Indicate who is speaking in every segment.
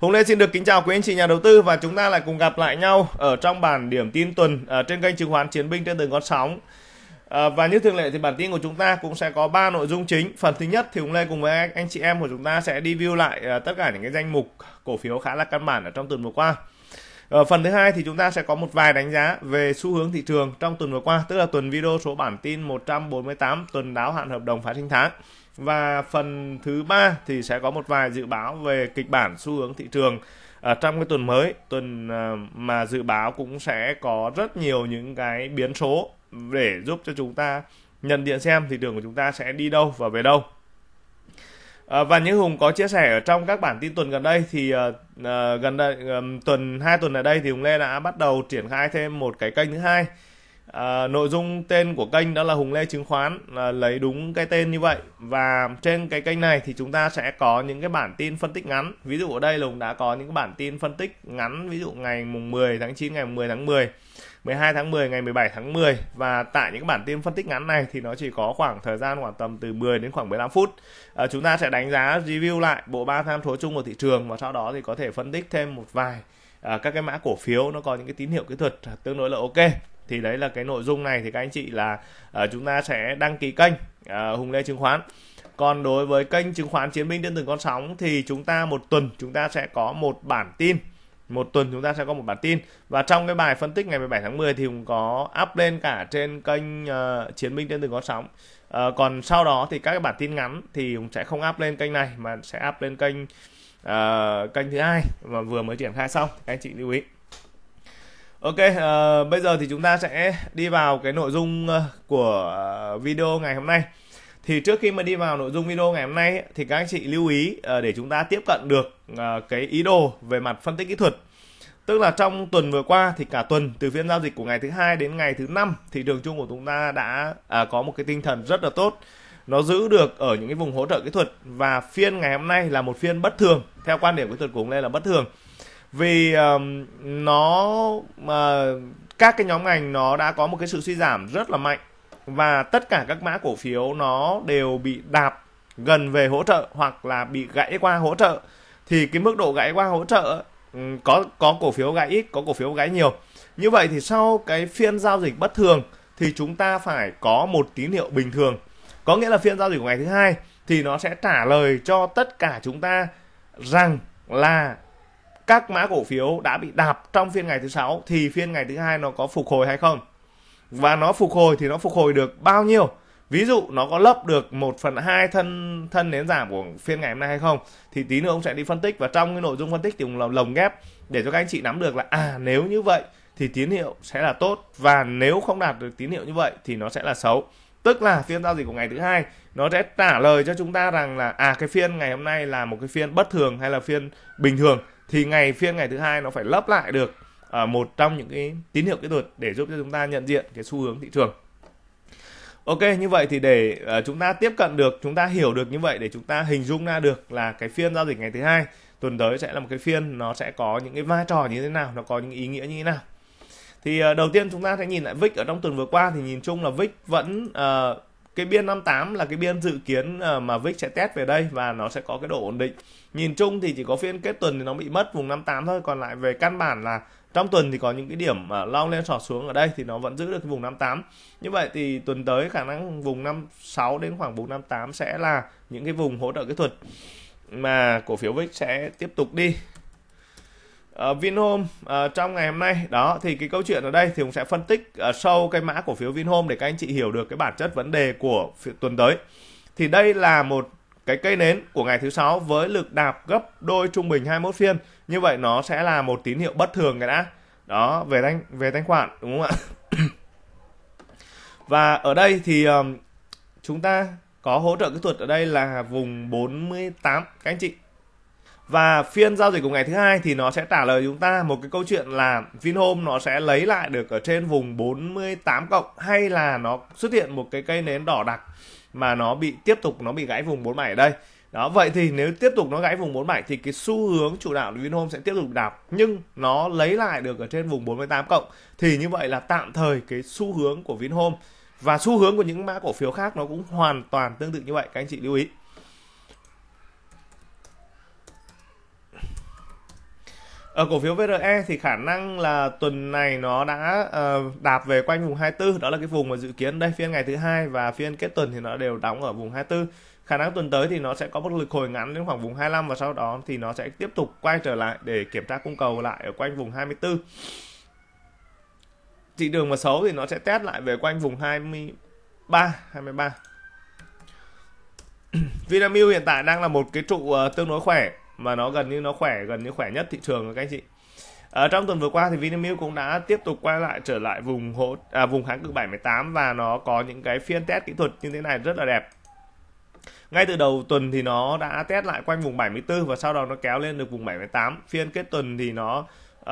Speaker 1: Hùng Lê xin được kính chào quý anh chị nhà đầu tư và chúng ta lại cùng gặp lại nhau ở trong bản điểm tin tuần ở ờ, trên kênh chứng khoán Chiến binh trên từng con sóng. À, và như thường lệ thì bản tin của chúng ta cũng sẽ có 3 nội dung chính. Phần thứ nhất thì Hùng Lê cùng với anh, anh chị em của chúng ta sẽ review lại à, tất cả những cái danh mục cổ phiếu khá là căn bản ở trong tuần vừa qua ở ờ, phần thứ hai thì chúng ta sẽ có một vài đánh giá về xu hướng thị trường trong tuần vừa qua tức là tuần video số bản tin 148 tuần đáo hạn hợp đồng phái sinh tháng và phần thứ ba thì sẽ có một vài dự báo về kịch bản xu hướng thị trường ở ờ, trong cái tuần mới tuần ờ, mà dự báo cũng sẽ có rất nhiều những cái biến số để giúp cho chúng ta nhận diện xem thị trường của chúng ta sẽ đi đâu và về đâu Ờ, và như Hùng có chia sẻ ở trong các bản tin tuần gần đây thì uh, gần đây um, tuần hai tuần ở đây thì Hùng Lê đã bắt đầu triển khai thêm một cái kênh thứ hai. Uh, nội dung tên của kênh đó là Hùng Lê chứng khoán uh, lấy đúng cái tên như vậy và trên cái kênh này thì chúng ta sẽ có những cái bản tin phân tích ngắn. Ví dụ ở đây là Hùng đã có những cái bản tin phân tích ngắn ví dụ ngày mùng 10 tháng 9 ngày mùng 10 tháng 10 12 tháng 10 ngày 17 tháng 10 và tại những bản tin phân tích ngắn này thì nó chỉ có khoảng thời gian khoảng tầm từ 10 đến khoảng 15 phút à, chúng ta sẽ đánh giá review lại bộ ba tham số chung của thị trường và sau đó thì có thể phân tích thêm một vài à, các cái mã cổ phiếu nó có những cái tín hiệu kỹ thuật tương đối là ok thì đấy là cái nội dung này thì các anh chị là à, chúng ta sẽ đăng ký kênh à, Hùng Lê Chứng khoán còn đối với kênh chứng khoán chiến binh điện từng con sóng thì chúng ta một tuần chúng ta sẽ có một bản tin một tuần chúng ta sẽ có một bản tin và trong cái bài phân tích ngày 17 tháng 10 thì cũng có up lên cả trên kênh uh, chiến binh trên từng có sóng uh, còn sau đó thì các cái bản tin ngắn thì cũng sẽ không up lên kênh này mà sẽ up lên kênh uh, kênh thứ hai mà vừa mới triển khai xong các anh chị lưu ý Ok, uh, bây giờ thì chúng ta sẽ đi vào cái nội dung của video ngày hôm nay thì trước khi mà đi vào nội dung video ngày hôm nay thì các anh chị lưu ý ờ, để chúng ta tiếp cận được ờ, cái ý đồ về mặt phân tích kỹ thuật tức là trong tuần vừa qua thì cả tuần từ phiên giao dịch của ngày thứ hai đến ngày thứ năm thị trường chung của chúng ta đã ờ, có một cái tinh thần rất là tốt nó giữ được ở những cái vùng hỗ trợ kỹ thuật và phiên ngày hôm nay là một phiên bất thường theo quan điểm kỹ thuật của ông đây là bất thường vì nó các cái nhóm ngành nó đã có một cái sự suy giảm rất là mạnh và tất cả các mã cổ phiếu nó đều bị đạp gần về hỗ trợ hoặc là bị gãy qua hỗ trợ thì cái mức độ gãy qua hỗ trợ ừ, có có cổ phiếu gãy ít có cổ phiếu gãy nhiều như vậy thì sau cái phiên giao dịch bất thường thì chúng ta phải có một tín hiệu bình thường có nghĩa là phiên giao dịch của ngày thứ hai thì nó sẽ trả lời cho tất cả chúng ta rằng là các mã cổ phiếu đã bị đạp trong phiên ngày thứ sáu thì phiên ngày thứ hai nó có phục hồi hay không và nó phục hồi thì nó phục hồi được bao nhiêu ví dụ nó có lấp được 1 phần hai thân thân nến giảm của phiên ngày hôm nay hay không thì tí nữa ông sẽ đi phân tích và trong cái nội dung phân tích thì ông lồng ghép để cho các anh chị nắm được là à nếu như vậy thì tín hiệu sẽ là tốt và nếu không đạt được tín hiệu như vậy thì nó sẽ là xấu tức là phiên giao dịch của ngày thứ hai nó sẽ trả lời cho chúng ta rằng là à cái phiên ngày hôm nay là một cái phiên bất thường hay là phiên bình thường thì ngày phiên ngày thứ hai nó phải lấp lại được À, một trong những cái tín hiệu kỹ thuật để giúp cho chúng ta nhận diện cái xu hướng thị trường Ok, như vậy thì để à, chúng ta tiếp cận được, chúng ta hiểu được như vậy để chúng ta hình dung ra được là cái phiên giao dịch ngày thứ hai tuần tới sẽ là một cái phiên nó sẽ có những cái vai trò như thế nào, nó có những ý nghĩa như thế nào. Thì à, đầu tiên chúng ta sẽ nhìn lại VIX ở trong tuần vừa qua thì nhìn chung là VIX vẫn uh, cái biên 58 là cái biên dự kiến mà VIX sẽ test về đây và nó sẽ có cái độ ổn định. Nhìn chung thì chỉ có phiên kết tuần thì nó bị mất vùng 58 thôi, còn lại về căn bản là trong tuần thì có những cái điểm mà long lên sọt xuống ở đây thì nó vẫn giữ được cái vùng 58 như vậy thì tuần tới khả năng vùng 56 đến khoảng vùng 58 sẽ là những cái vùng hỗ trợ kỹ thuật mà cổ phiếu VIX sẽ tiếp tục đi uh, Vinhome uh, trong ngày hôm nay đó thì cái câu chuyện ở đây thì cũng sẽ phân tích uh, sâu cái mã cổ phiếu Vinhome để các anh chị hiểu được cái bản chất vấn đề của tuần tới thì đây là một cái cây nến của ngày thứ sáu với lực đạp gấp đôi trung bình 21 phiên như vậy nó sẽ là một tín hiệu bất thường cái đã đó về thanh về thanh khoản đúng không ạ và ở đây thì um, chúng ta có hỗ trợ kỹ thuật ở đây là vùng 48 các anh chị và phiên giao dịch của ngày thứ hai thì nó sẽ trả lời chúng ta một cái câu chuyện là Vinhome nó sẽ lấy lại được ở trên vùng 48 cộng hay là nó xuất hiện một cái cây nến đỏ đặc mà nó bị tiếp tục nó bị gãy vùng 47 ở đây đó vậy thì nếu tiếp tục nó gãy vùng 47 thì cái xu hướng chủ đạo của Vinhome sẽ tiếp tục đạp nhưng nó lấy lại được ở trên vùng 48 cộng thì như vậy là tạm thời cái xu hướng của Vinhome và xu hướng của những mã cổ phiếu khác nó cũng hoàn toàn tương tự như vậy các anh chị lưu ý ở ờ, cổ phiếu VRE thì khả năng là tuần này nó đã uh, đạp về quanh vùng 24 đó là cái vùng mà dự kiến đây phiên ngày thứ hai và phiên kết tuần thì nó đều đóng ở vùng 24 khả năng tuần tới thì nó sẽ có một lực hồi ngắn đến khoảng vùng 25 và sau đó thì nó sẽ tiếp tục quay trở lại để kiểm tra cung cầu lại ở quanh vùng 24 thị trường mà xấu thì nó sẽ test lại về quanh vùng 23 23 Vinamilk hiện tại đang là một cái trụ ờ, tương đối khỏe mà nó gần như nó khỏe gần như khỏe nhất thị trường rồi các anh chị ở ờ, trong tuần vừa qua thì Vinamilk cũng đã tiếp tục quay lại trở lại vùng hỗ à, vùng kháng cự 78 và nó có những cái phiên test kỹ thuật như thế này rất là đẹp ngay từ đầu tuần thì nó đã test lại quanh vùng 74 và sau đó nó kéo lên được vùng 78 phiên kết tuần thì nó uh,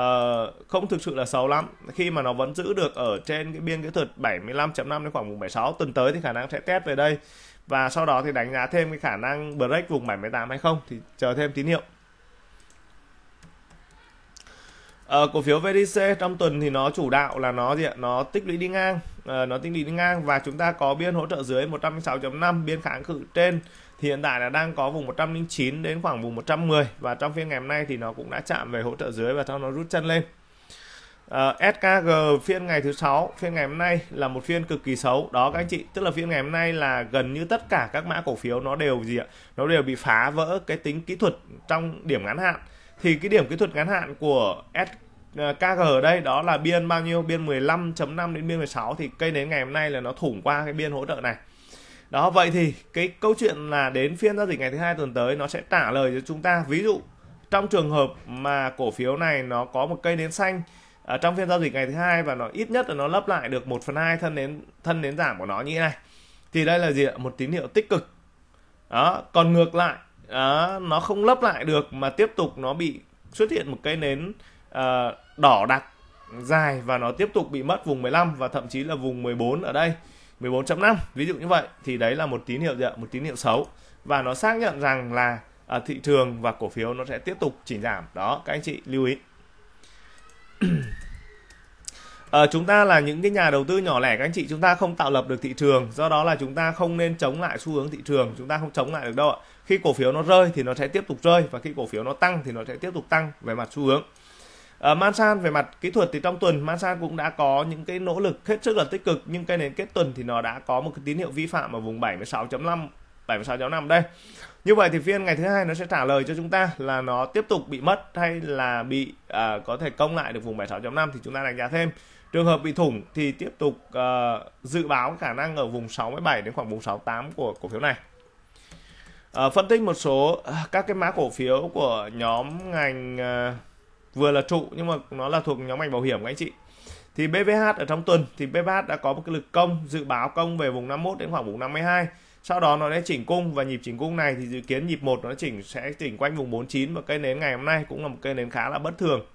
Speaker 1: không thực sự là xấu lắm khi mà nó vẫn giữ được ở trên cái biên kỹ thuật 75.5 đến khoảng vùng 76 tuần tới thì khả năng sẽ test về đây và sau đó thì đánh giá thêm cái khả năng break vùng 78 hay không thì chờ thêm tín hiệu Ờ, cổ phiếu VDC trong tuần thì nó chủ đạo là nó gì ạ? Nó tích lũy đi ngang, ờ, nó tích lũy đi ngang và chúng ta có biên hỗ trợ dưới 106.5, biên kháng cự trên thì hiện tại là đang có vùng 109 đến khoảng vùng 110 và trong phiên ngày hôm nay thì nó cũng đã chạm về hỗ trợ dưới và sau nó rút chân lên. Uh, ờ, SKG phiên ngày thứ sáu phiên ngày hôm nay là một phiên cực kỳ xấu đó các anh chị tức là phiên ngày hôm nay là gần như tất cả các mã cổ phiếu nó đều gì ạ nó đều bị phá vỡ cái tính kỹ thuật trong điểm ngắn hạn thì cái điểm kỹ thuật ngắn hạn của SKG ở đây đó là biên bao nhiêu biên 15.5 đến biên 16 thì cây đến ngày hôm nay là nó thủng qua cái biên hỗ trợ này đó vậy thì cái câu chuyện là đến phiên giao dịch ngày thứ hai tuần tới nó sẽ trả lời cho chúng ta ví dụ trong trường hợp mà cổ phiếu này nó có một cây nến xanh ở trong phiên giao dịch ngày thứ hai và nó ít nhất là nó lấp lại được 1 phần hai thân đến thân đến giảm của nó như thế này thì đây là gì ạ một tín hiệu tích cực đó còn ngược lại đó, nó không lấp lại được mà tiếp tục nó bị xuất hiện một cái nến uh, đỏ đặc dài và nó tiếp tục bị mất vùng 15 và thậm chí là vùng 14 ở đây 14.5 ví dụ như vậy thì đấy là một tín hiệu gì ạ một tín hiệu xấu và nó xác nhận rằng là uh, thị trường và cổ phiếu nó sẽ tiếp tục chỉnh giảm đó các anh chị lưu ý à, chúng ta là những cái nhà đầu tư nhỏ lẻ các anh chị chúng ta không tạo lập được thị trường do đó là chúng ta không nên chống lại xu hướng thị trường chúng ta không chống lại được đâu ạ khi cổ phiếu nó rơi thì nó sẽ tiếp tục rơi và khi cổ phiếu nó tăng thì nó sẽ tiếp tục tăng về mặt xu hướng à, ờ, Mansan về mặt kỹ thuật thì trong tuần Mansan cũng đã có những cái nỗ lực hết sức là tích cực nhưng cái nền kết tuần thì nó đã có một cái tín hiệu vi phạm ở vùng 76.5 76.5 đây như vậy thì phiên ngày thứ hai nó sẽ trả lời cho chúng ta là nó tiếp tục bị mất hay là bị à, có thể công lại được vùng 76.5 thì chúng ta đánh giá thêm trường hợp bị thủng thì tiếp tục à, dự báo khả năng ở vùng 67 đến khoảng vùng 68 của cổ phiếu này à, phân tích một số à, các cái mã cổ phiếu của nhóm ngành à, vừa là trụ nhưng mà nó là thuộc nhóm ngành bảo hiểm các anh chị thì BVH ở trong tuần thì BVH đã có một cái lực công dự báo công về vùng 51 đến khoảng vùng 52 sau đó nó sẽ chỉnh cung và nhịp chỉnh cung này thì dự kiến nhịp một nó chỉnh sẽ chỉnh quanh vùng 49 và cây nến ngày hôm nay cũng là một cây nến khá là bất thường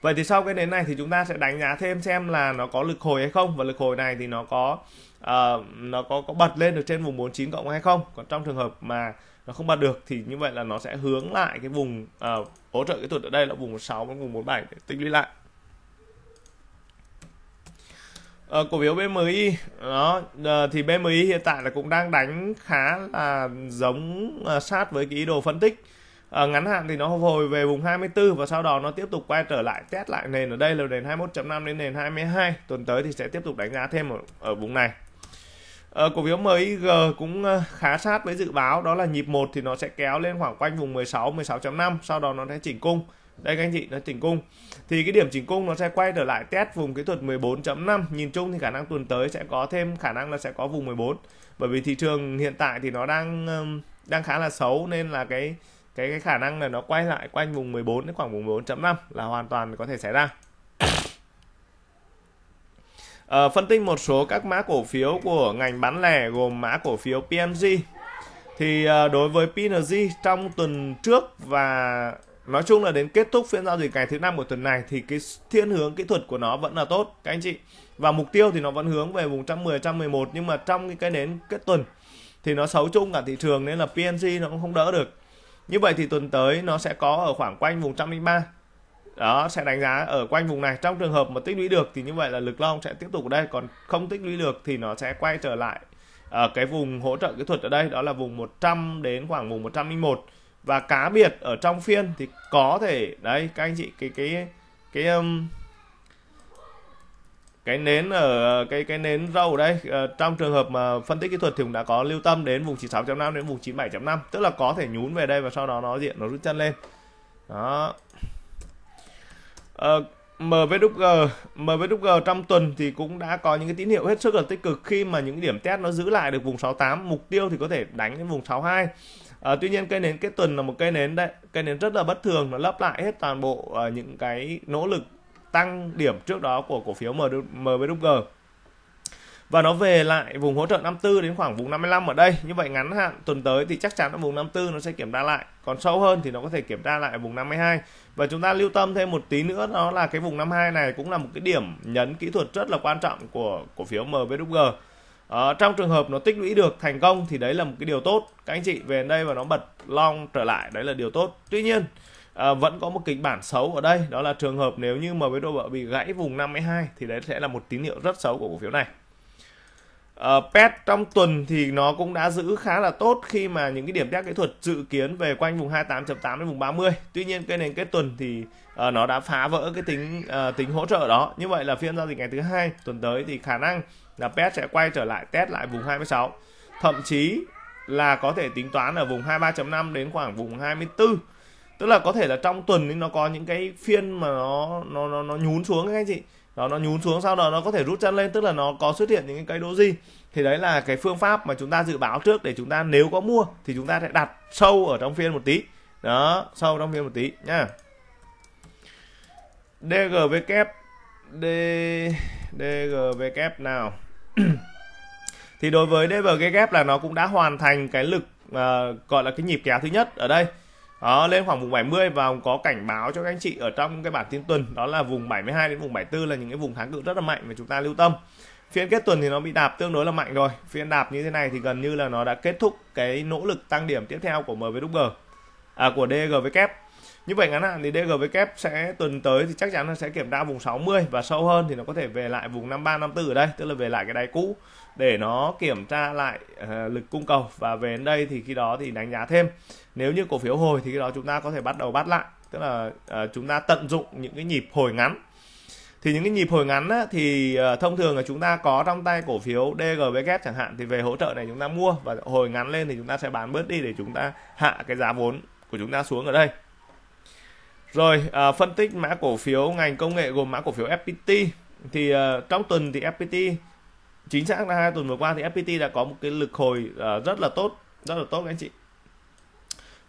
Speaker 1: Vậy thì sau cái nến này thì chúng ta sẽ đánh giá thêm xem là nó có lực hồi hay không và lực hồi này thì nó có uh, nó có có bật lên được trên vùng 49 cộng hay không. Còn trong trường hợp mà nó không bật được thì như vậy là nó sẽ hướng lại cái vùng uh, hỗ trợ cái thuật ở đây là vùng 6 và vùng 47 để tích lũy lại. Ờ, cổ phiếu BMI đó uh, thì BMI hiện tại là cũng đang đánh khá là giống uh, sát với cái ý đồ phân tích uh, ngắn hạn thì nó hồi về vùng 24 và sau đó nó tiếp tục quay trở lại test lại nền ở đây là nền 21.5 đến nền 22 tuần tới thì sẽ tiếp tục đánh giá thêm ở, ở vùng này uh, cổ phiếu MIG cũng khá sát với dự báo đó là nhịp 1 thì nó sẽ kéo lên khoảng quanh vùng 16 16.5 sau đó nó sẽ chỉnh cung đây các anh chị nó chỉnh cung thì cái điểm chỉnh cung nó sẽ quay trở lại test vùng kỹ thuật 14.5 nhìn chung thì khả năng tuần tới sẽ có thêm khả năng là sẽ có vùng 14 bởi vì thị trường hiện tại thì nó đang đang khá là xấu nên là cái cái cái khả năng là nó quay lại quanh vùng 14 đến khoảng vùng 14.5 là hoàn toàn có thể xảy ra à, phân tích một số các mã cổ phiếu của ngành bán lẻ gồm mã cổ phiếu PNG thì ờ, đối với PNG trong tuần trước và nói chung là đến kết thúc phiên giao dịch ngày thứ năm của tuần này thì cái thiên hướng kỹ thuật của nó vẫn là tốt các anh chị và mục tiêu thì nó vẫn hướng về vùng 110 111 nhưng mà trong cái đến kết tuần thì nó xấu chung cả thị trường nên là PNG nó cũng không đỡ được như vậy thì tuần tới nó sẽ có ở khoảng quanh vùng 103 đó sẽ đánh giá ở quanh vùng này trong trường hợp mà tích lũy được thì như vậy là lực long sẽ tiếp tục ở đây còn không tích lũy được thì nó sẽ quay trở lại ở ờ, cái vùng hỗ trợ kỹ thuật ở đây đó là vùng 100 đến khoảng vùng 101 và cá biệt ở trong phiên thì có thể đấy các anh chị cái cái cái um, cái nến ở cái cái nến râu đây ờ, trong trường hợp mà phân tích kỹ thuật thì cũng đã có lưu tâm đến vùng 96.5 đến vùng 97.5 tức là có thể nhún về đây và sau đó nó diện nó rút chân lên đó ờ, MVWG MVWG trong tuần thì cũng đã có những cái tín hiệu hết sức là tích cực khi mà những điểm test nó giữ lại được vùng 68 mục tiêu thì có thể đánh đến vùng 62 À, tuy nhiên cây nến kết tuần là một cây nến đấy, cây nến rất là bất thường, nó lấp lại hết toàn bộ uh, những cái nỗ lực tăng điểm trước đó của cổ phiếu MBWG và nó về lại vùng hỗ trợ 54 đến khoảng vùng 55 ở đây như vậy ngắn hạn tuần tới thì chắc chắn ở vùng 54 nó sẽ kiểm tra lại còn sâu hơn thì nó có thể kiểm tra lại ở vùng 52 và chúng ta lưu tâm thêm một tí nữa đó là cái vùng 52 này cũng là một cái điểm nhấn kỹ thuật rất là quan trọng của cổ phiếu MVWG à, trong trường hợp nó tích lũy được thành công thì đấy là một cái điều tốt các anh chị về đây và nó bật long trở lại đấy là điều tốt tuy nhiên à, vẫn có một kịch bản xấu ở đây đó là trường hợp nếu như mà với độ vợ bị gãy vùng 52 thì đấy sẽ là một tín hiệu rất xấu của cổ phiếu này Uh, ờ, PET trong tuần thì nó cũng đã giữ khá là tốt khi mà những cái điểm test kỹ thuật dự kiến về quanh vùng 28.8 đến vùng 30. Tuy nhiên cái nền kết tuần thì uh, nó đã phá vỡ cái tính uh, tính hỗ trợ đó. Như vậy là phiên giao dịch ngày thứ hai tuần tới thì khả năng là pet sẽ quay trở lại test lại vùng 26 thậm chí là có thể tính toán ở vùng 23.5 đến khoảng vùng 24 tức là có thể là trong tuần nó có những cái phiên mà nó nó nó, nó nhún xuống các anh chị đó nó nhún xuống sau đó nó có thể rút chân lên tức là nó có xuất hiện những cái cây doji thì đấy là cái phương pháp mà chúng ta dự báo trước để chúng ta nếu có mua thì chúng ta sẽ đặt sâu ở trong phiên một tí đó sâu trong phiên một tí nhá dgw d e dgw e nào thì đối với DVG ghép là nó cũng đã hoàn thành cái lực uh, gọi là cái nhịp kéo thứ nhất ở đây đó, lên khoảng vùng 70 và có cảnh báo cho các anh chị ở trong cái bản tin tuần đó là vùng 72 đến vùng 74 là những cái vùng kháng cự rất là mạnh mà chúng ta lưu tâm phiên kết tuần thì nó bị đạp tương đối là mạnh rồi phiên đạp như thế này thì gần như là nó đã kết thúc cái nỗ lực tăng điểm tiếp theo của MVG à, của DG kép e như vậy ngắn hạn thì dgvk sẽ tuần tới thì chắc chắn nó sẽ kiểm tra vùng 60 và sâu hơn thì nó có thể về lại vùng 53 54 ở đây tức là về lại cái đáy cũ để nó kiểm tra lại uh, lực cung cầu và về đến đây thì khi đó thì đánh giá thêm nếu như cổ phiếu hồi thì khi đó chúng ta có thể bắt đầu bắt lại tức là uh, chúng ta tận dụng những cái nhịp hồi ngắn thì những cái nhịp hồi ngắn á, thì uh, thông thường là chúng ta có trong tay cổ phiếu dgvk chẳng hạn thì về hỗ trợ này chúng ta mua và hồi ngắn lên thì chúng ta sẽ bán bớt đi để chúng ta hạ cái giá vốn của chúng ta xuống ở đây rồi à, phân tích mã cổ phiếu ngành công nghệ gồm mã cổ phiếu FPT thì à, trong tuần thì FPT chính xác là hai tuần vừa qua thì FPT đã có một cái lực hồi à, rất là tốt rất là tốt các anh chị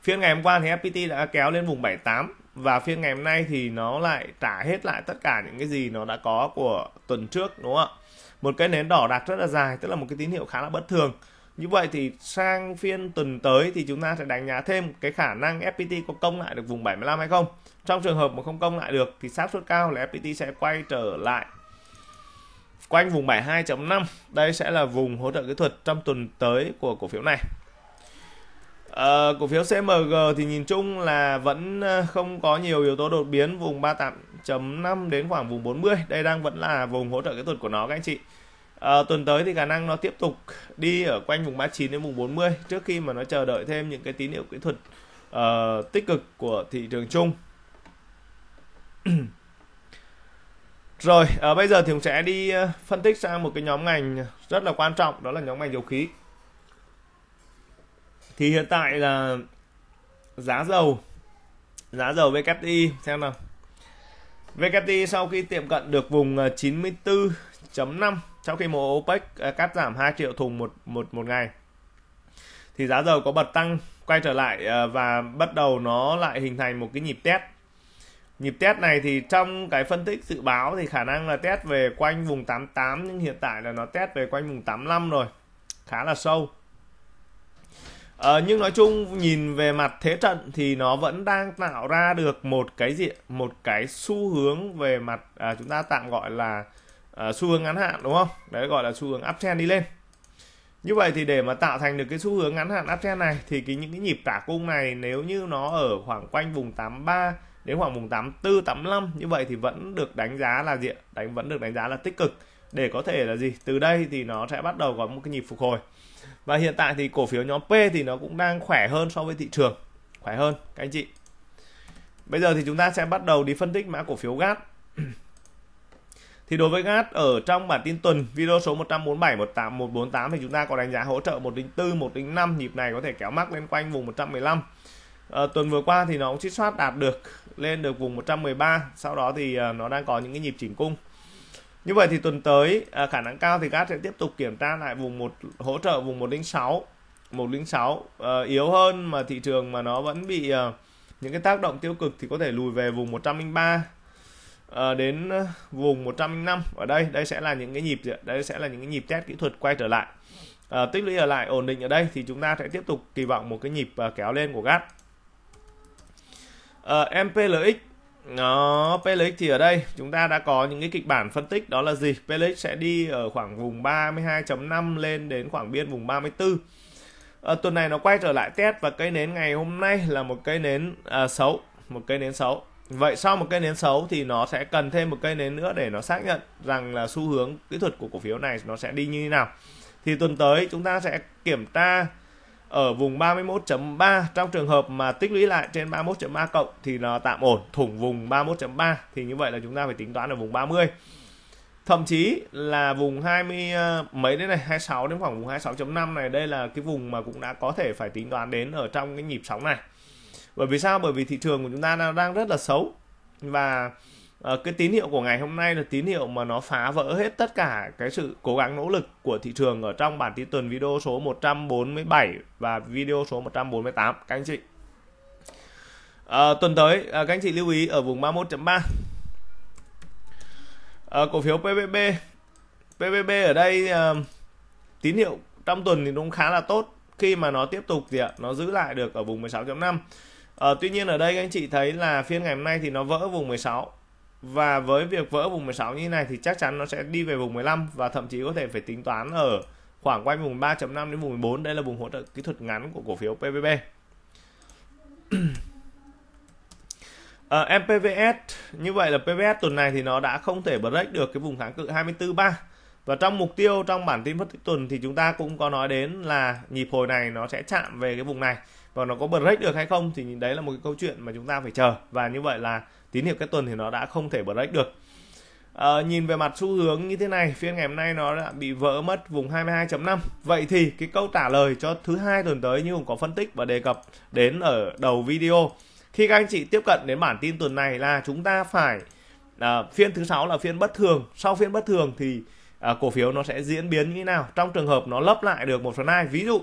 Speaker 1: phiên ngày hôm qua thì FPT đã kéo lên vùng 78 và phiên ngày hôm nay thì nó lại trả hết lại tất cả những cái gì nó đã có của tuần trước đúng không ạ một cái nến đỏ đạt rất là dài tức là một cái tín hiệu khá là bất thường như vậy thì sang phiên tuần tới thì chúng ta sẽ đánh giá thêm cái khả năng FPT có công lại được vùng 75 hay không trong trường hợp mà không công lại được thì xác suất cao là FPT sẽ quay trở lại quanh vùng 72.5 đây sẽ là vùng hỗ trợ kỹ thuật trong tuần tới của cổ phiếu này à, cổ phiếu CMG thì nhìn chung là vẫn ờ, không có nhiều yếu tố đột biến vùng 38.5 đến khoảng vùng 40 đây đang vẫn là vùng hỗ trợ kỹ thuật của nó các anh chị à, tuần tới thì khả năng nó tiếp tục đi ở quanh vùng 39 đến vùng 40 trước khi mà nó chờ đợi thêm những cái tín hiệu kỹ thuật uh, tích cực của thị trường chung Rồi, à, bây giờ thì cũng sẽ đi ờ, phân tích sang một cái nhóm ngành rất là quan trọng đó là nhóm ngành dầu khí. Thì hiện tại là giá dầu giá dầu WTI xem nào. WTI sau khi tiệm cận được vùng 94.5 ờ, sau khi mùa OPEC cắt giảm 2 triệu thùng một một một ngày thì giá dầu có bật tăng quay trở lại và bắt đầu nó lại hình thành một cái nhịp test nhịp test này thì trong cái phân tích dự báo thì khả năng là test về quanh vùng 88 nhưng hiện tại là nó test về quanh vùng 85 rồi khá là sâu à, nhưng nói chung nhìn về mặt thế trận thì nó vẫn đang tạo ra được một cái diện một cái xu hướng về mặt à, chúng ta tạm gọi là à, xu hướng ngắn hạn đúng không đấy gọi là xu hướng uptrend đi lên như vậy thì để mà tạo thành được cái xu hướng ngắn hạn uptrend này thì cái những cái nhịp trả cung này nếu như nó ở khoảng quanh vùng 83 đến khoảng vùng 84 85 như vậy thì vẫn được đánh giá là diện đánh vẫn được đánh giá là tích cực để có thể là gì từ đây thì nó sẽ bắt đầu có một cái nhịp phục hồi và hiện tại thì cổ phiếu nhóm P thì nó cũng đang khỏe hơn so với thị trường khỏe hơn các anh chị bây giờ thì chúng ta sẽ bắt đầu đi phân tích mã cổ phiếu GAT thì đối với GAT ở trong bản tin tuần video số 147 18 148 thì chúng ta có đánh giá hỗ trợ 104 105 nhịp này có thể kéo mắc lên quanh vùng 115 à, tuần vừa qua thì nó cũng chích soát đạt được lên được vùng 113 sau đó thì à, nó đang có những cái nhịp chỉnh cung như vậy thì tuần tới à, khả năng cao thì gas sẽ tiếp tục kiểm tra lại vùng một hỗ trợ vùng 106 106 à, yếu hơn mà thị trường mà nó vẫn bị à, những cái tác động tiêu cực thì có thể lùi về vùng 103 à, đến vùng 105 ở đây đây sẽ là những cái nhịp đây sẽ là những cái nhịp test kỹ thuật quay trở lại à, tích lũy ở lại ổn định ở đây thì chúng ta sẽ tiếp tục kỳ vọng một cái nhịp à, kéo lên của gas uh, ờ, MPLX nó PLX thì ở đây chúng ta đã có những cái kịch bản phân tích đó là gì PLX sẽ đi ở khoảng vùng 32.5 lên đến khoảng biên vùng 34 à, ờ, tuần này nó quay trở lại test và cây nến ngày hôm nay là một cây nến à, xấu một cây nến xấu vậy sau một cây nến xấu thì nó sẽ cần thêm một cây nến nữa để nó xác nhận rằng là xu hướng kỹ thuật của cổ phiếu này nó sẽ đi như thế nào thì tuần tới chúng ta sẽ kiểm tra ở vùng 31.3 trong trường hợp mà tích lũy lại trên 31.3 cộng thì nó tạm ổn thủng vùng 31.3 thì như vậy là chúng ta phải tính toán ở vùng 30 thậm chí là vùng 20 ờ, mấy đến này 26 đến khoảng vùng 26.5 này đây là cái vùng mà cũng đã có thể phải tính toán đến ở trong cái nhịp sóng này bởi vì sao bởi vì thị trường của chúng ta đang rất là xấu và Ờ, cái tín hiệu của ngày hôm nay là tín hiệu mà nó phá vỡ hết tất cả cái sự cố gắng nỗ lực của thị trường ở trong bản tin tuần video số 147 và video số 148 các anh chị. À, tuần tới ờ, các anh chị lưu ý ở vùng 31.3 à, cổ phiếu PBB PBB ở đây à, tín hiệu trong tuần thì cũng khá là tốt khi mà nó tiếp tục gì ạ nó giữ lại được ở vùng 16.5 à, tuy nhiên ở đây các anh chị thấy là phiên ngày hôm nay thì nó vỡ vùng 16 và với việc vỡ vùng 16 như thế này thì chắc chắn nó sẽ đi về vùng 15 và thậm chí có thể phải tính toán ở khoảng quanh vùng 3.5 đến vùng 14 đây là vùng hỗ trợ kỹ thuật ngắn của cổ phiếu PVB à, MPVS như vậy là PVS tuần này thì nó đã không thể break được cái vùng kháng cự 24.3 và trong mục tiêu trong bản tin phân tích tuần thì chúng ta cũng có nói đến là nhịp hồi này nó sẽ chạm về cái vùng này và nó có break được hay không thì đấy là một cái câu chuyện mà chúng ta phải chờ và như vậy là tín hiệu kết tuần thì nó đã không thể break được À, nhìn về mặt xu hướng như thế này, phiên ngày hôm nay nó đã bị vỡ mất vùng 22.5. Vậy thì cái câu trả lời cho thứ hai tuần tới như cũng có phân tích và đề cập đến ở đầu video. Khi các anh chị tiếp cận đến bản tin tuần này là chúng ta phải à, phiên thứ sáu là phiên bất thường. Sau phiên bất thường thì à, cổ phiếu nó sẽ diễn biến như thế nào? Trong trường hợp nó lấp lại được một phần hai, ví dụ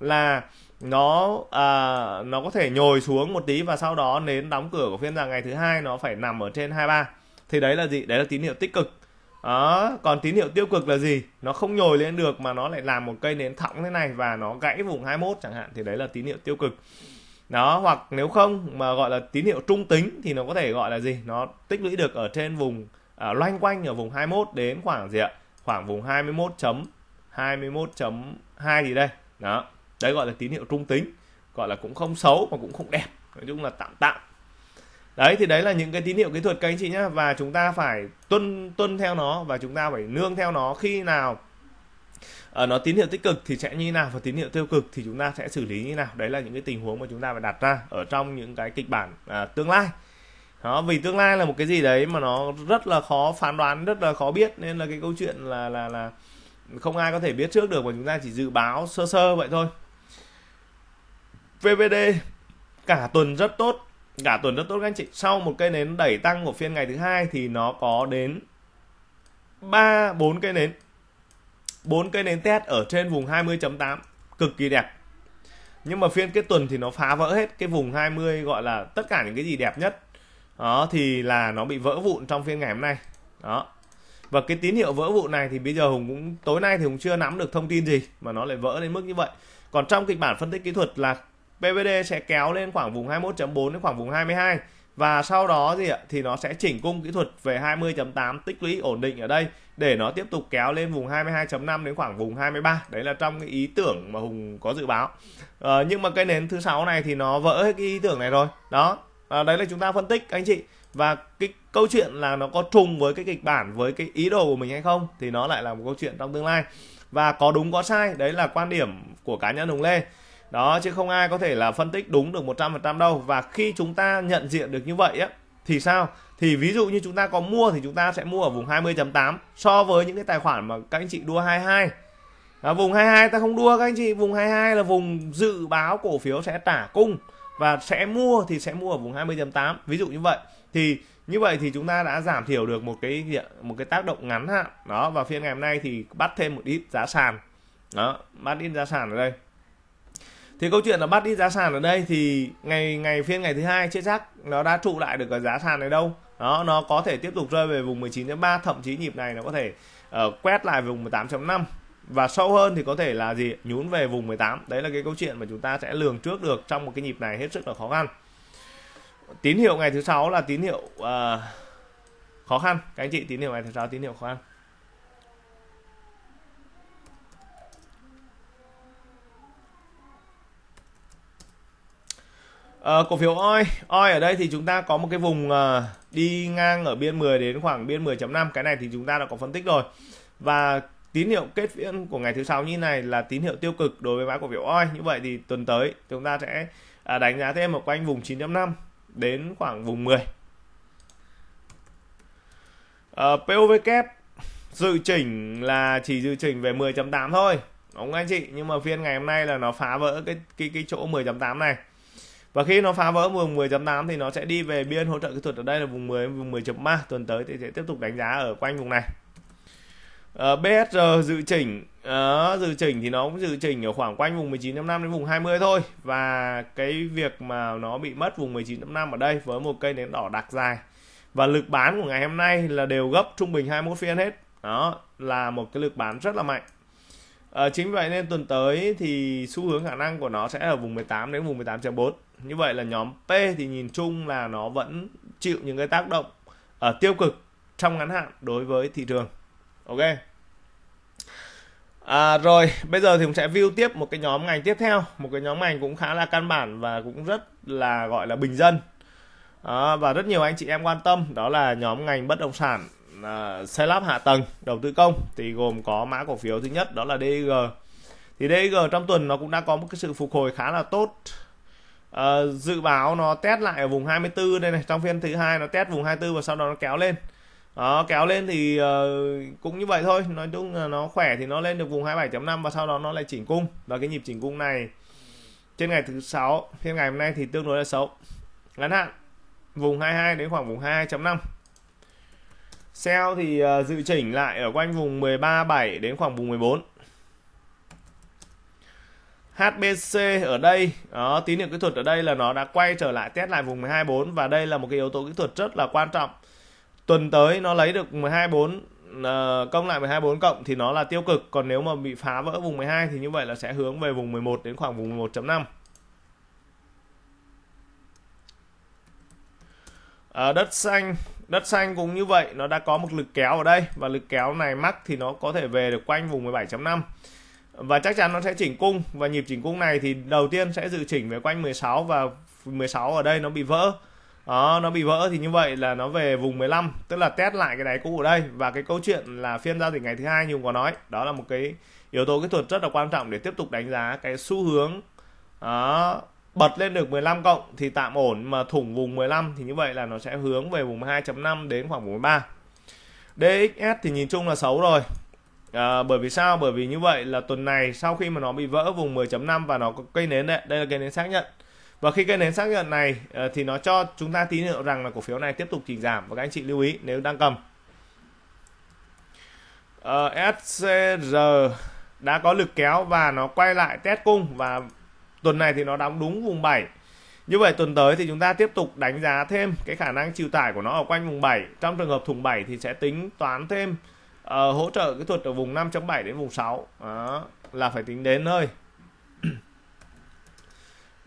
Speaker 1: là nó à, nó có thể nhồi xuống một tí và sau đó nến đóng cửa của phiên giờ ngày thứ hai nó phải nằm ở trên 23 thì đấy là gì đấy là tín hiệu tích cực đó còn tín hiệu tiêu cực là gì nó không nhồi lên được mà nó lại làm một cây nến thẳng thế này và nó gãy vùng 21 chẳng hạn thì đấy là tín hiệu tiêu cực đó hoặc nếu không mà gọi là tín hiệu trung tính thì nó có thể gọi là gì nó tích lũy được ở trên vùng à, loanh quanh ở vùng 21 đến khoảng gì ạ khoảng vùng 21 chấm 21 chấm 2 gì đây đó đấy gọi là tín hiệu trung tính gọi là cũng không xấu mà cũng không đẹp nói chung là tạm tạm đấy thì đấy là những cái tín hiệu kỹ thuật các anh chị nhé và chúng ta phải tuân tuân theo nó và chúng ta phải nương theo nó khi nào ở ờ, nó tín hiệu tích cực thì sẽ như nào và tín hiệu tiêu cực thì chúng ta sẽ xử lý như nào đấy là những cái tình huống mà chúng ta phải đặt ra ở trong những cái kịch bản à, tương lai đó vì tương lai là một cái gì đấy mà nó rất là khó phán đoán rất là khó biết nên là cái câu chuyện là là là không ai có thể biết trước được và chúng ta chỉ dự báo sơ sơ vậy thôi VVD cả tuần rất tốt cả tuần rất tốt các anh chị sau một cây nến đẩy tăng của phiên ngày thứ hai thì nó có đến ba bốn cây nến bốn cây nến test ở trên vùng 20.8 cực kỳ đẹp nhưng mà phiên kết tuần thì nó phá vỡ hết cái vùng 20 gọi là tất cả những cái gì đẹp nhất đó thì là nó bị vỡ vụn trong phiên ngày hôm nay đó và cái tín hiệu vỡ vụn này thì bây giờ hùng cũng tối nay thì hùng chưa nắm được thông tin gì mà nó lại vỡ đến mức như vậy còn trong kịch bản phân tích kỹ thuật là PVD sẽ kéo lên khoảng vùng 21.4 đến khoảng vùng 22 và sau đó gì ạ thì nó sẽ chỉnh cung kỹ thuật về 20.8 tích lũy ổn định ở đây để nó tiếp tục kéo lên vùng 22.5 đến khoảng vùng 23 đấy là trong cái ý tưởng mà Hùng có dự báo à, nhưng mà cái nến thứ sáu này thì nó vỡ hết cái ý tưởng này rồi đó à, đấy là chúng ta phân tích anh chị và cái câu chuyện là nó có trùng với cái kịch bản với cái ý đồ của mình hay không thì nó lại là một câu chuyện trong tương lai và có đúng có sai đấy là quan điểm của cá nhân Hùng Lê đó chứ không ai có thể là phân tích đúng được 100% đâu và khi chúng ta nhận diện được như vậy á thì sao thì ví dụ như chúng ta có mua thì chúng ta sẽ mua ở vùng 20.8 so với những cái tài khoản mà các anh chị đua 22 à, vùng 22 ta không đua các anh chị vùng 22 là vùng dự báo cổ phiếu sẽ trả cung và sẽ mua thì sẽ mua ở vùng 20.8 ví dụ như vậy thì như vậy thì chúng ta đã giảm thiểu được một cái một cái tác động ngắn hạn đó và phiên ngày hôm nay thì bắt thêm một ít giá sàn đó bắt ít giá sàn ở đây thì câu chuyện là bắt đi giá sàn ở đây thì ngày ngày phiên ngày thứ hai chưa chắc nó đã trụ lại được cái giá sàn này đâu đó nó có thể tiếp tục rơi về vùng 19.3 thậm chí nhịp này nó có thể uh, quét lại vùng 18.5 và sâu hơn thì có thể là gì nhún về vùng 18 đấy là cái câu chuyện mà chúng ta sẽ lường trước được trong một cái nhịp này hết sức là khó khăn tín hiệu ngày thứ sáu là tín hiệu uh, khó khăn các anh chị tín hiệu ngày thứ sáu tín hiệu khó khăn À, cổ phiếu OI, OI ở đây thì chúng ta có một cái vùng à, đi ngang ở biên 10 đến khoảng biên 10.5, cái này thì chúng ta đã có phân tích rồi. Và tín hiệu kết phiên của ngày thứ sáu như này là tín hiệu tiêu cực đối với mã cổ phiếu OI. Như vậy thì tuần tới chúng ta sẽ à, đánh giá thêm một quanh vùng 9.5 đến khoảng vùng 10. À, POV kép dự chỉnh là chỉ dự chỉnh về 10.8 thôi. Đúng anh chị, nhưng mà phiên ngày hôm nay là nó phá vỡ cái cái cái chỗ 10.8 này và khi nó phá vỡ vùng 10.8 thì nó sẽ đi về biên hỗ trợ kỹ thuật ở đây là vùng 10 vùng 10.3 tuần tới thì sẽ tiếp tục đánh giá ở quanh vùng này uh, ờ, BSR dự chỉnh uh, dự chỉnh thì nó cũng dự chỉnh ở khoảng quanh vùng 19.5 đến vùng 20 thôi và cái việc mà nó bị mất vùng 19.5 ở đây với một cây nến đỏ đặc dài và lực bán của ngày hôm nay là đều gấp trung bình 21 phiên hết đó là một cái lực bán rất là mạnh à, chính vậy nên tuần tới thì xu hướng khả năng của nó sẽ ở vùng 18 đến vùng 18.4 như vậy là nhóm P thì nhìn chung là nó vẫn chịu những cái tác động ở ờ, tiêu cực trong ngắn hạn đối với thị trường ok à, rồi bây giờ thì mình sẽ view tiếp một cái nhóm ngành tiếp theo một cái nhóm ngành cũng khá là căn bản và cũng rất là gọi là bình dân à, và rất nhiều anh chị em quan tâm đó là nhóm ngành bất động sản à, xây lắp hạ tầng đầu tư công thì gồm có mã cổ phiếu thứ nhất đó là DG thì DG trong tuần nó cũng đã có một cái sự phục hồi khá là tốt uh, dự báo nó test lại ở vùng 24 đây này trong phiên thứ hai nó test vùng 24 và sau đó nó kéo lên đó, kéo lên thì uh, cũng như vậy thôi nói chung là nó khỏe thì nó lên được vùng 27.5 và sau đó nó lại chỉnh cung và cái nhịp chỉnh cung này trên ngày thứ sáu phiên ngày hôm nay thì tương đối là xấu ngắn hạn vùng 22 đến khoảng vùng 22.5 sell thì uh, dự chỉnh lại ở quanh vùng 137 đến khoảng vùng 14 HBC ở đây đó, tín hiệu kỹ thuật ở đây là nó đã quay trở lại test lại vùng 124 và đây là một cái yếu tố kỹ thuật rất là quan trọng tuần tới nó lấy được 124 uh, ờ, công lại 124 cộng thì nó là tiêu cực còn nếu mà bị phá vỡ vùng 12 thì như vậy là sẽ hướng về vùng 11 đến khoảng vùng 11.5 uh, ờ, đất xanh đất xanh cũng như vậy nó đã có một lực kéo ở đây và lực kéo này mắc thì nó có thể về được quanh vùng 17.5 và chắc chắn nó sẽ chỉnh cung và nhịp chỉnh cung này thì đầu tiên sẽ dự chỉnh về quanh 16 và 16 ở đây nó bị vỡ đó nó bị vỡ thì như vậy là nó về vùng 15 tức là test lại cái đáy cũ ở đây và cái câu chuyện là phiên giao dịch ngày thứ hai như có nói đó là một cái yếu tố kỹ thuật rất là quan trọng để tiếp tục đánh giá cái xu hướng đó, ờ, bật lên được 15 cộng thì tạm ổn mà thủng vùng 15 thì như vậy là nó sẽ hướng về vùng 2.5 đến khoảng vùng 3 DXS thì nhìn chung là xấu rồi À, bởi vì sao? Bởi vì như vậy là tuần này sau khi mà nó bị vỡ vùng 10.5 và nó có cây nến đấy, đây là cây nến xác nhận. Và khi cây nến xác nhận này à, thì nó cho chúng ta tín hiệu rằng là cổ phiếu này tiếp tục chỉnh giảm và các anh chị lưu ý nếu đang cầm. À, ờ, SCR đã có lực kéo và nó quay lại test cung và tuần này thì nó đóng đúng vùng 7. Như vậy tuần tới thì chúng ta tiếp tục đánh giá thêm cái khả năng chịu tải của nó ở quanh vùng 7. Trong trường hợp thùng 7 thì sẽ tính toán thêm uh, hỗ trợ kỹ thuật ở vùng 5.7 đến vùng 6 đó, là phải tính đến thôi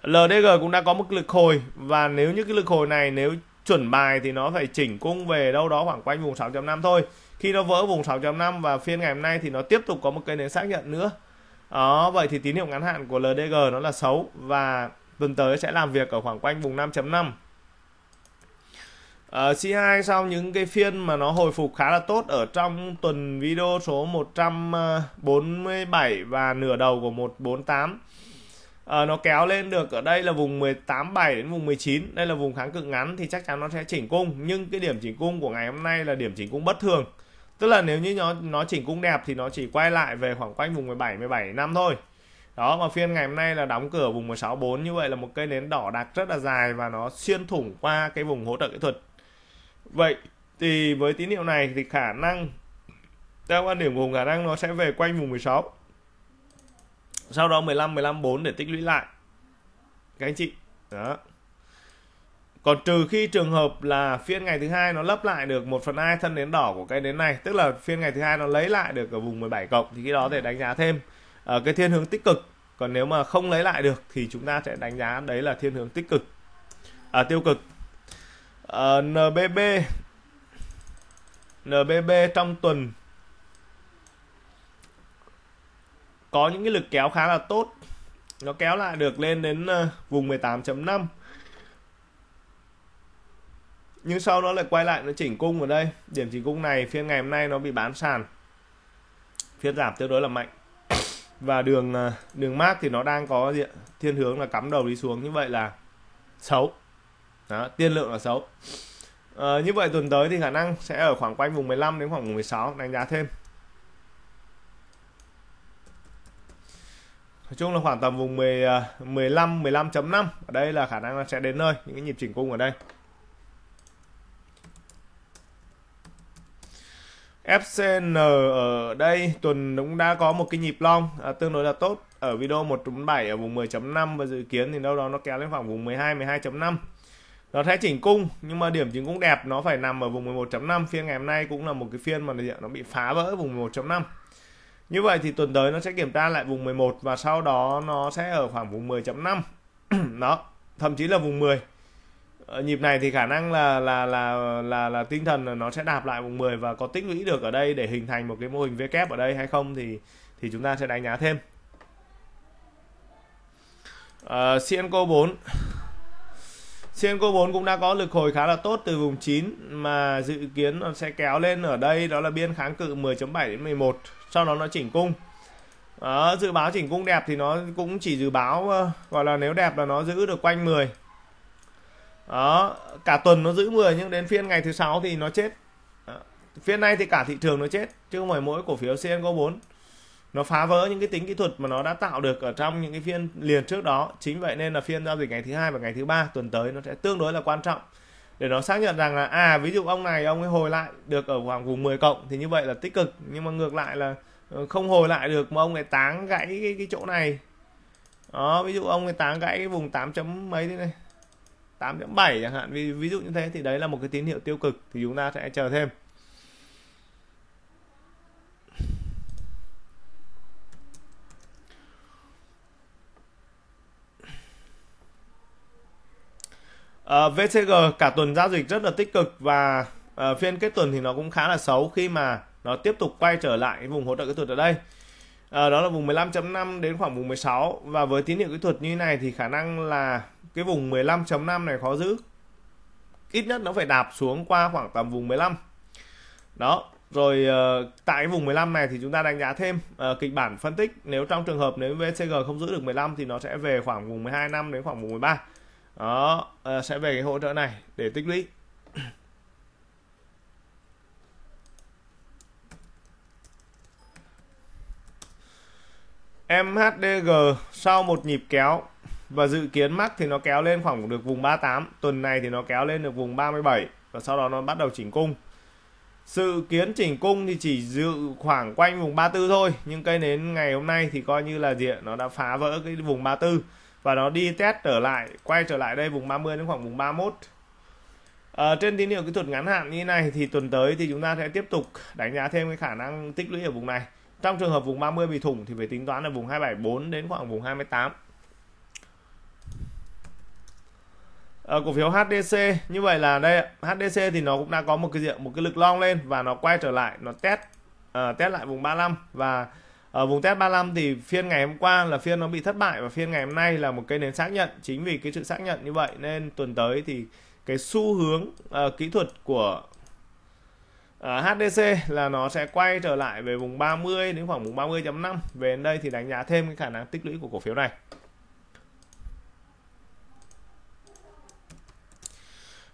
Speaker 1: LDG cũng đã có một lực hồi và nếu như cái lực hồi này nếu chuẩn bài thì nó phải chỉnh cung về đâu đó khoảng quanh vùng 6.5 thôi khi nó vỡ vùng 6.5 và phiên ngày hôm nay thì nó tiếp tục có một cây nến xác nhận nữa đó vậy thì tín hiệu ngắn hạn của LDG nó là xấu và tuần tới sẽ làm việc ở khoảng quanh vùng 5.5 Uh, ờ, C2 sau những cái phiên mà nó hồi phục khá là tốt ở trong tuần video số 147 ờ, và nửa đầu của 148 à, ờ, nó kéo lên được ở đây là vùng 187 đến vùng 19 đây là vùng kháng cự ngắn thì chắc chắn nó sẽ chỉnh cung nhưng cái điểm chỉnh cung của ngày hôm nay là điểm chỉnh cung bất thường tức là nếu như nó nó chỉnh cung đẹp thì nó chỉ quay lại về khoảng quanh vùng 17 17 năm thôi đó mà phiên ngày hôm nay là đóng cửa vùng 164 như vậy là một cây nến đỏ đặc rất là dài và nó xuyên thủng qua cái vùng hỗ trợ kỹ thuật vậy thì với tín hiệu này thì khả năng theo quan điểm của Hùng khả năng nó sẽ về quanh vùng 16 sau đó 15 15 4 để tích lũy lại các anh chị đó còn trừ khi trường hợp là phiên ngày thứ hai nó lấp lại được 1 phần 2 thân đến đỏ của cây nến này tức là phiên ngày thứ hai nó lấy lại được ở vùng 17 cộng thì khi đó để đánh giá thêm ở ờ, cái thiên hướng tích cực còn nếu mà không lấy lại được thì chúng ta sẽ đánh giá đấy là thiên hướng tích cực à, tiêu cực uh, ờ, NBB NBB trong tuần có những cái lực kéo khá là tốt nó kéo lại được lên đến ờ, vùng 18.5 nhưng sau đó lại quay lại nó chỉnh cung ở đây điểm chỉnh cung này phiên ngày hôm nay nó bị bán sàn phiên giảm tương đối là mạnh và đường ờ, đường mát thì nó đang có diện thiên hướng là cắm đầu đi xuống như vậy là xấu đó, tiên lượng là xấu à, như vậy tuần tới thì khả năng sẽ ở khoảng quanh vùng 15 đến khoảng vùng 16 đánh giá thêm Nói chung là khoảng tầm vùng 10, 15 15.5 ở đây là khả năng là sẽ đến nơi những cái nhịp chỉnh cung ở đây FCN ở đây tuần cũng đã có một cái nhịp long à, tương đối là tốt ở video 1.7 ở vùng 10.5 và dự kiến thì đâu đó nó kéo lên khoảng vùng 12 12.5 nó sẽ chỉnh cung nhưng mà điểm chỉnh cung đẹp nó phải nằm ở vùng 11.5 phiên ngày hôm nay cũng là một cái phiên mà nó bị phá vỡ vùng 11.5 như vậy thì tuần tới nó sẽ kiểm tra lại vùng 11 và sau đó nó sẽ ở khoảng vùng 10.5 đó thậm chí là vùng 10 ở nhịp này thì khả năng là là là là là, là tinh thần nó sẽ đạp lại vùng 10 và có tích lũy được ở đây để hình thành một cái mô hình V kép ở đây hay không thì thì chúng ta sẽ đánh giá thêm. Uh, CNCO 4 Senko 4 cũng đã có lực hồi khá là tốt từ vùng 9 mà dự kiến nó sẽ kéo lên ở đây đó là biên kháng cự 10.7 đến 11 sau đó nó chỉnh cung đó, dự báo chỉnh cung đẹp thì nó cũng chỉ dự báo ờ, gọi là nếu đẹp là nó giữ được quanh 10 đó cả tuần nó giữ 10 nhưng đến phiên ngày thứ sáu thì nó chết phiên nay thì cả thị trường nó chết chứ không phải mỗi cổ phiếu CNGO 4 nó phá vỡ những cái tính kỹ thuật mà nó đã tạo được ở trong những cái phiên liền trước đó chính vậy nên là phiên giao dịch ngày thứ hai và ngày thứ ba tuần tới nó sẽ tương đối là quan trọng để nó xác nhận rằng là à ví dụ ông này ông ấy hồi lại được ở khoảng vùng 10 cộng thì như vậy là tích cực nhưng mà ngược lại là ờ, không hồi lại được mà ông ấy táng gãy cái, cái chỗ này đó ví dụ ông ấy táng gãy cái vùng 8 chấm mấy thế này 8.7 chẳng hạn ví, ví dụ như thế thì đấy là một cái tín hiệu tiêu cực thì chúng ta sẽ chờ thêm Ờ, VCG cả tuần giao dịch rất là tích cực và uh, phiên kết tuần thì nó cũng khá là xấu khi mà nó tiếp tục quay trở lại cái vùng hỗ trợ kỹ thuật ở đây à, đó là vùng 15.5 đến khoảng vùng 16 và với tín hiệu kỹ thuật như này thì khả năng là cái vùng 15.5 này khó giữ ít nhất nó phải đạp xuống qua khoảng tầm vùng 15 đó rồi tại cái vùng 15 này thì chúng ta đánh giá thêm kịch bản phân tích nếu trong trường hợp nếu VCG không giữ được 15 thì nó sẽ về khoảng vùng 12 năm đến khoảng vùng 13 đó ờ, sẽ về cái hỗ trợ này để tích lũy MHDG sau một nhịp kéo và dự kiến mắc thì nó kéo lên khoảng được vùng 38 tuần này thì nó kéo lên được vùng 37 và sau đó nó bắt đầu chỉnh cung sự kiến chỉnh cung thì chỉ dự khoảng quanh vùng 34 thôi nhưng cây đến ngày hôm nay thì coi như là diện nó đã phá vỡ cái vùng 34 và nó đi test trở lại quay trở lại đây vùng 30 đến khoảng vùng 31 à, ờ, trên tín hiệu kỹ thuật ngắn hạn như này thì tuần tới thì chúng ta sẽ tiếp tục đánh giá thêm cái khả năng tích lũy ở vùng này trong trường hợp vùng 30 bị thủng thì phải tính toán ở vùng 274 đến khoảng vùng 28 ở ờ, cổ phiếu HDC như vậy là đây HDC thì nó cũng đã có một cái diện một cái lực long lên và nó quay trở lại nó test uh, test lại vùng 35 và ở ờ, vùng test 35 thì phiên ngày hôm qua là phiên nó bị thất bại và phiên ngày hôm nay là một cây nến xác nhận chính vì cái sự xác nhận như vậy nên tuần tới thì cái xu hướng uh, kỹ thuật của uh, ờ, HDC là nó sẽ quay trở lại về vùng 30 đến khoảng vùng 30.5 về đến đây thì đánh giá thêm cái khả năng tích lũy của cổ phiếu này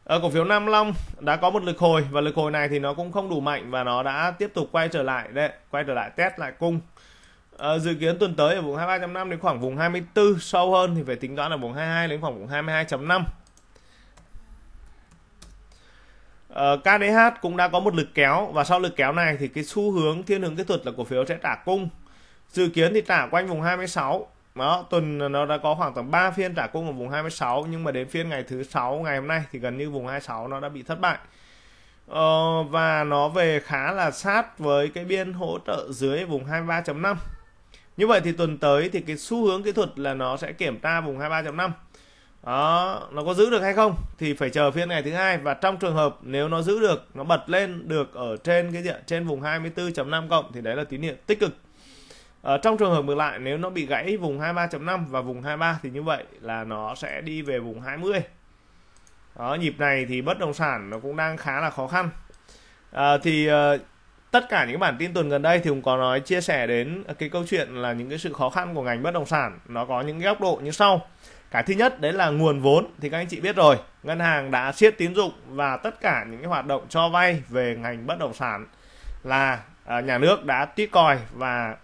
Speaker 1: Ở cổ phiếu Nam Long đã có một lực hồi và lực hồi này thì nó cũng không đủ mạnh và nó đã tiếp tục quay trở lại đấy, quay trở lại test lại cung À, dự kiến tuần tới ở vùng 23.5 đến khoảng vùng 24 sâu hơn thì phải tính toán là vùng 22 đến khoảng vùng 22.5 Uh, KDH cũng đã có một lực kéo và sau lực kéo này thì cái xu hướng thiên hướng kỹ thuật là cổ phiếu sẽ trả cung dự kiến thì trả quanh vùng 26 đó tuần nó đã có khoảng tầm 3 phiên trả cung ở vùng 26 nhưng mà đến phiên ngày thứ sáu ngày hôm nay thì gần như vùng 26 nó đã bị thất bại ờ, và nó về khá là sát với cái biên hỗ trợ dưới vùng 23.5 như vậy thì tuần tới thì cái xu hướng kỹ thuật là nó sẽ kiểm tra vùng 23.5 đó nó có giữ được hay không thì phải chờ phiên ngày thứ hai và trong trường hợp nếu nó giữ được nó bật lên được ở trên cái diện trên vùng 24.5 cộng thì đấy là tín hiệu tích cực ở trong trường hợp ngược lại nếu nó bị gãy vùng 23.5 và vùng 23 thì như vậy là nó sẽ đi về vùng 20 đó nhịp này thì bất động sản nó cũng đang khá là khó khăn à, thì ờ, tất cả những bản tin tuần gần đây thì cũng có nói chia sẻ đến cái câu chuyện là những cái sự khó khăn của ngành bất động sản nó có những góc độ như sau cái thứ nhất đấy là nguồn vốn thì các anh chị biết rồi ngân hàng đã siết tín dụng và tất cả những cái hoạt động cho vay về ngành bất động sản là à, nhà nước đã tít còi và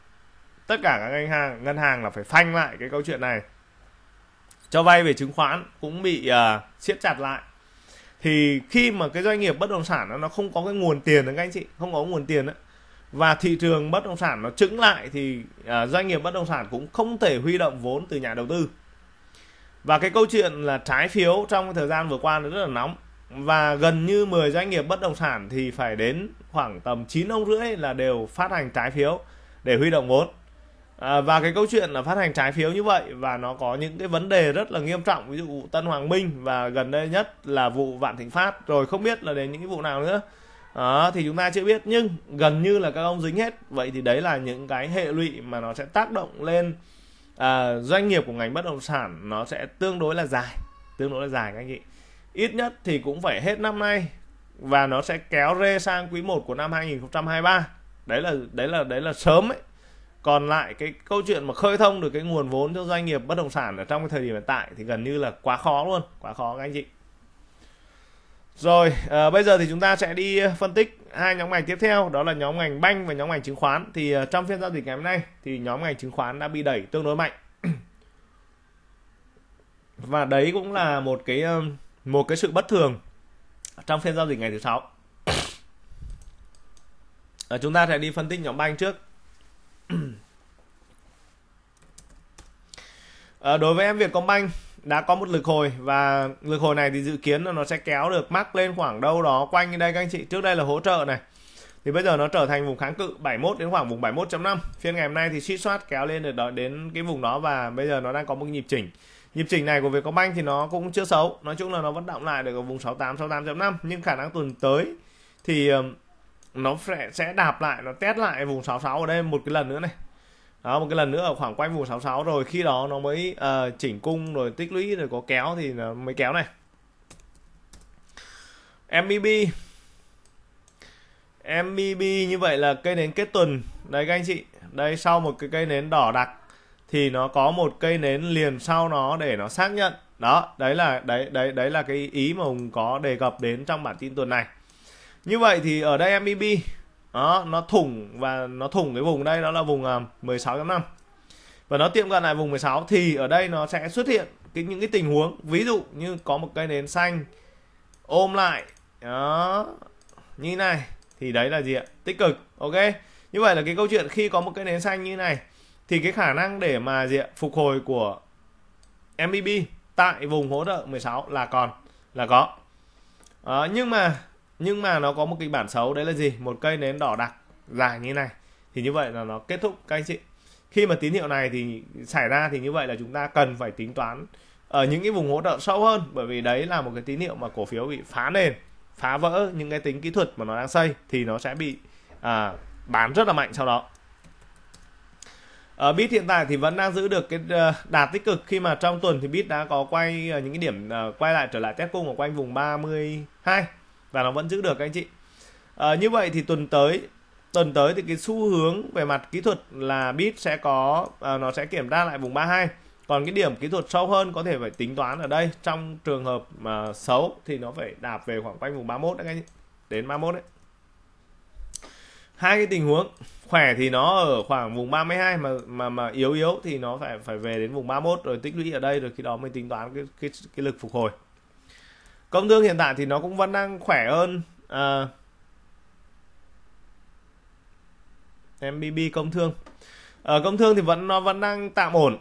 Speaker 1: tất cả các ngân hàng ngân hàng là phải phanh lại cái câu chuyện này cho vay về chứng khoán cũng bị uh, siết chặt lại thì khi mà cái doanh nghiệp bất động sản đó, nó không có cái nguồn tiền đó các anh chị không có nguồn tiền đó. và thị trường bất động sản nó trứng lại thì à, doanh nghiệp bất động sản cũng không thể huy động vốn từ nhà đầu tư và cái câu chuyện là trái phiếu trong thời gian vừa qua nó rất là nóng và gần như 10 doanh nghiệp bất động sản thì phải đến khoảng tầm 9 ông rưỡi là đều phát hành trái phiếu để huy động vốn À, và cái câu chuyện là phát hành trái phiếu như vậy và nó có những cái vấn đề rất là nghiêm trọng ví dụ vụ Tân Hoàng Minh và gần đây nhất là vụ Vạn Thịnh Phát rồi không biết là đến những cái vụ nào nữa à, thì chúng ta chưa biết nhưng gần như là các ông dính hết vậy thì đấy là những cái hệ lụy mà nó sẽ tác động lên à, doanh nghiệp của ngành bất động sản nó sẽ tương đối là dài tương đối là dài các anh chị ít nhất thì cũng phải hết năm nay và nó sẽ kéo rê sang quý 1 của năm 2023 đấy là đấy là đấy là sớm ấy còn lại cái câu chuyện mà khơi thông được cái nguồn vốn cho doanh nghiệp bất động sản ở trong cái thời điểm hiện tại thì gần như là quá khó luôn quá khó các anh chị rồi à, bây giờ thì chúng ta sẽ đi ờ, phân tích hai nhóm ngành tiếp theo đó là nhóm ngành banh và nhóm ngành chứng khoán thì à, trong phiên giao dịch ngày hôm nay thì nhóm ngành chứng khoán đã bị đẩy tương đối mạnh và đấy cũng là một cái một cái sự bất thường trong phiên giao dịch ngày thứ sáu à, chúng ta sẽ đi phân tích nhóm banh trước à, đối với em việt công Vietcombank đã có một lực hồi và lực hồi này thì dự kiến là nó sẽ kéo được mắc lên khoảng đâu đó quanh đây các anh chị trước đây là hỗ trợ này thì bây giờ nó trở thành vùng kháng cự 71 đến khoảng vùng 71.5 phiên ngày hôm nay thì suýt soát kéo lên được đó đến cái vùng đó và bây giờ nó đang có một nhịp chỉnh nhịp chỉnh này của Vietcombank thì nó cũng chưa xấu nói chung là nó vẫn động lại được ở vùng 68 68.5 nhưng khả năng tuần tới thì nó sẽ đạp lại nó test lại vùng 66 ở đây một cái lần nữa này đó một cái lần nữa ở khoảng quanh vùng 66 rồi khi đó nó mới uh, chỉnh cung rồi tích lũy rồi có kéo thì nó mới kéo này MBB e MBB e như vậy là cây nến kết tuần đấy các anh chị đây sau một cái cây nến đỏ đặc thì nó có một cây nến liền sau nó để nó xác nhận đó đấy là đấy đấy đấy là cái ý mà hùng có đề cập đến trong bản tin tuần này như vậy thì ở đây MEB đó nó thủng và nó thủng cái vùng đây đó là vùng 16.5 à, và nó tiệm cận lại vùng 16 thì ở đây nó sẽ xuất hiện cái những cái tình huống ví dụ như có một cây nến xanh ôm lại đó như này thì đấy là gì ạ tích cực ok như vậy là cái câu chuyện khi có một cái nến xanh như này thì cái khả năng để mà gì ạ phục hồi của MBB tại vùng hỗ trợ 16 là còn là có à, nhưng mà nhưng mà nó có một kịch bản xấu đấy là gì một cây nến đỏ đặc dài như này thì như vậy là nó kết thúc các anh chị khi mà tín hiệu này thì xảy ra thì như vậy là chúng ta cần phải tính toán ở ờ, những cái vùng hỗ trợ sâu hơn bởi vì đấy là một cái tín hiệu mà cổ phiếu bị phá nền phá vỡ những cái tính kỹ thuật mà nó đang xây thì nó sẽ bị à, bán rất là mạnh sau đó ở ờ, bit hiện tại thì vẫn đang giữ được cái ờ, đạt tích cực khi mà trong tuần thì bit đã có quay những cái điểm quay lại trở lại test cung ở quanh vùng 32 và nó vẫn giữ được các anh chị à, như vậy thì tuần tới tuần tới thì cái xu hướng về mặt kỹ thuật là bit sẽ có à, nó sẽ kiểm tra lại vùng 32 còn cái điểm kỹ thuật sâu hơn có thể phải tính toán ở đây trong trường hợp mà xấu thì nó phải đạp về khoảng quanh vùng 31 đấy anh chị đến 31 đấy hai cái tình huống khỏe thì nó ở khoảng vùng 32 mà mà mà yếu yếu thì nó phải phải về đến vùng 31 rồi tích lũy ở đây rồi khi đó mới tính toán cái cái, cái lực phục hồi công thương hiện tại thì nó cũng vẫn đang khỏe hơn à, MBB công thương ở ờ, à, công thương thì vẫn nó vẫn đang tạm ổn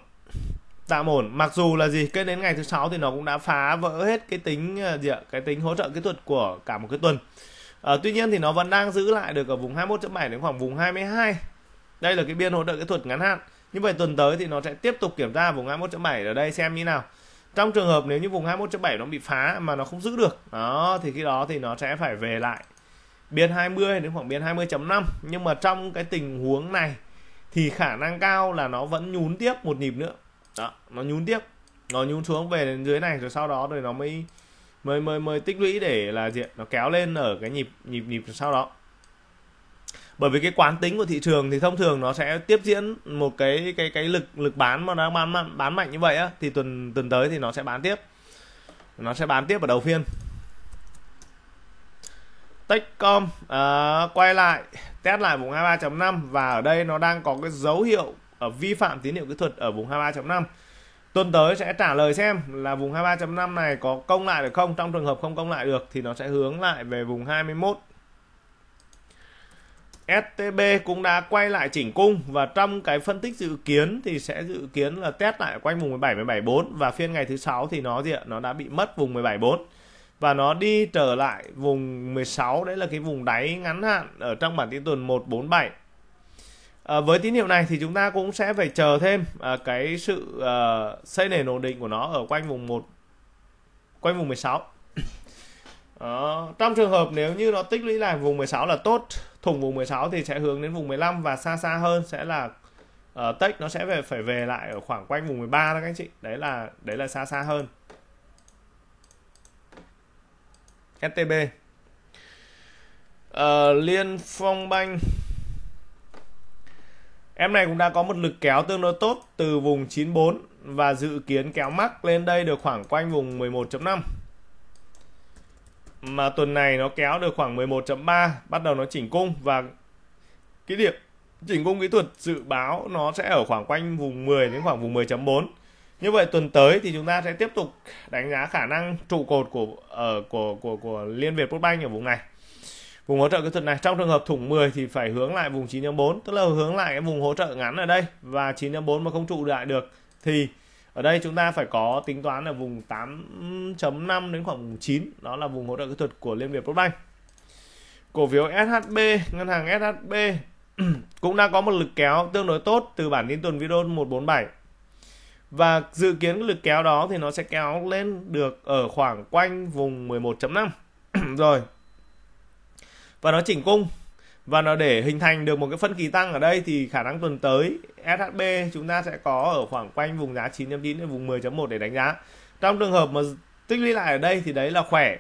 Speaker 1: tạm ổn mặc dù là gì cái đến ngày thứ sáu thì nó cũng đã phá vỡ hết cái tính à, gì ạ cái tính hỗ trợ kỹ thuật của cả một cái tuần à, tuy nhiên thì nó vẫn đang giữ lại được ở vùng 21.7 đến khoảng vùng 22 đây là cái biên hỗ trợ kỹ thuật ngắn hạn như vậy tuần tới thì nó sẽ tiếp tục kiểm tra vùng 21.7 ở đây xem như nào trong trường hợp nếu như vùng 21.7 nó bị phá mà nó không giữ được đó thì khi đó thì nó sẽ phải về lại biên 20 đến khoảng biên 20.5 nhưng mà trong cái tình huống này thì khả năng cao là nó vẫn nhún tiếp một nhịp nữa đó nó nhún tiếp nó nhún xuống về đến dưới này rồi sau đó rồi nó mới mới mới mới tích lũy để là diện nó kéo lên ở cái nhịp nhịp nhịp sau đó bởi vì cái quán tính của thị trường thì thông thường nó sẽ tiếp diễn một cái cái cái lực lực bán mà đang bán bán mạnh như vậy á thì tuần tuần tới thì nó sẽ bán tiếp nó sẽ bán tiếp ở đầu phiên Techcom uh, quay lại test lại vùng 23.5 và ở đây nó đang có cái dấu hiệu ở à, vi phạm tín hiệu kỹ thuật ở vùng 23.5 tuần tới sẽ trả lời xem là vùng 23.5 này có công lại được không trong trường hợp không công lại được thì nó sẽ hướng lại về vùng 21 STB cũng đã quay lại chỉnh cung và trong cái phân tích dự kiến thì sẽ dự kiến là test lại quanh vùng 17 174 và phiên ngày thứ sáu thì nó gì ạ? Nó đã bị mất vùng 174 và nó đi trở lại vùng 16 đấy là cái vùng đáy ngắn hạn ở trong bản tin tuần 147. À, với tín hiệu này thì chúng ta cũng sẽ phải chờ thêm à, cái sự à, xây nền ổn định của nó ở quanh vùng 1 quanh vùng 16. À, trong trường hợp nếu như nó tích lũy lại vùng 16 là tốt thủng vùng 16 thì sẽ hướng đến vùng 15 và xa xa hơn sẽ là uh, tech nó sẽ về phải về lại ở khoảng quanh vùng 13 đó các anh chị đấy là đấy là xa xa hơn STB uh, ờ, Liên Phong Banh Em này cũng đã có một lực kéo tương đối tốt từ vùng 94 và dự kiến kéo mắc lên đây được khoảng quanh vùng 11.5 mà tuần này nó kéo được khoảng 11.3 bắt đầu nó chỉnh cung và cái điểm chỉnh cung kỹ thuật dự báo nó sẽ ở khoảng quanh vùng 10 đến khoảng vùng 10.4 như vậy tuần tới thì chúng ta sẽ tiếp tục đánh giá khả năng trụ cột của ở ờ, uh, của của của Liên Việt Postbank ở vùng này. Vùng hỗ trợ kỹ thuật này trong trường hợp thủng 10 thì phải hướng lại vùng 9.4, tức là hướng lại cái vùng hỗ trợ ngắn ở đây và 9.4 mà không trụ lại được thì ở đây chúng ta phải có tính toán là vùng 8.5 đến khoảng vùng 9 đó là vùng hỗ trợ kỹ thuật của Liên Việt Postbank cổ phiếu SHB ngân hàng SHB cũng đã có một lực kéo tương đối tốt từ bản tin tuần video 147 và dự kiến cái lực kéo đó thì nó sẽ kéo lên được ở khoảng quanh vùng 11.5 rồi và nó chỉnh cung và nó để hình thành được một cái phân kỳ tăng ở đây thì khả năng tuần tới SHB chúng ta sẽ có ở khoảng quanh vùng giá 9.9 đến vùng 10.1 để đánh giá trong trường hợp mà tích lũy lại ở đây thì đấy là khỏe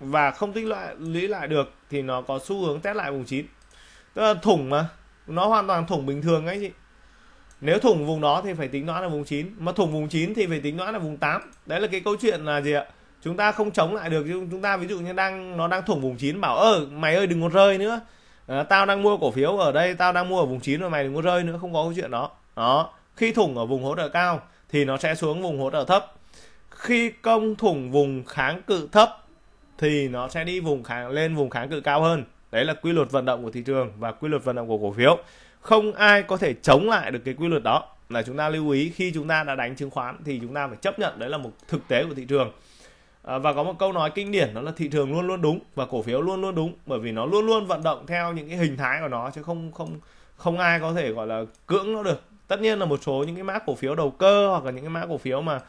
Speaker 1: và không tích lại lũy lại được thì nó có xu hướng test lại vùng 9 tức là thủng mà nó hoàn toàn thủng bình thường ấy chị nếu thủng vùng đó thì phải tính nó là vùng 9 mà thủng vùng 9 thì phải tính nó là vùng 8 đấy là cái câu chuyện là gì ạ chúng ta không chống lại được chúng ta ví dụ như đang nó đang thủng vùng 9 bảo ơ mày ơi đừng có rơi nữa à, tao đang mua cổ phiếu ở đây tao đang mua ở vùng 9 rồi mày đừng có rơi nữa không có cái chuyện đó đó khi thủng ở vùng hỗ trợ cao thì nó sẽ xuống vùng hỗ trợ thấp khi công thủng vùng kháng cự thấp thì nó sẽ đi vùng kháng lên vùng kháng cự cao hơn đấy là quy luật vận động của thị trường và quy luật vận động của cổ phiếu không ai có thể chống lại được cái quy luật đó là chúng ta lưu ý khi chúng ta đã đánh chứng khoán thì chúng ta phải chấp nhận đấy là một thực tế của thị trường Ờ, và có một câu nói kinh điển đó là thị trường luôn luôn đúng và cổ phiếu luôn luôn đúng bởi vì nó luôn luôn vận động theo những cái hình thái của nó chứ không không không ai có thể gọi là cưỡng nó được tất nhiên là một số những cái mã cổ phiếu đầu cơ hoặc là những cái mã cổ phiếu mà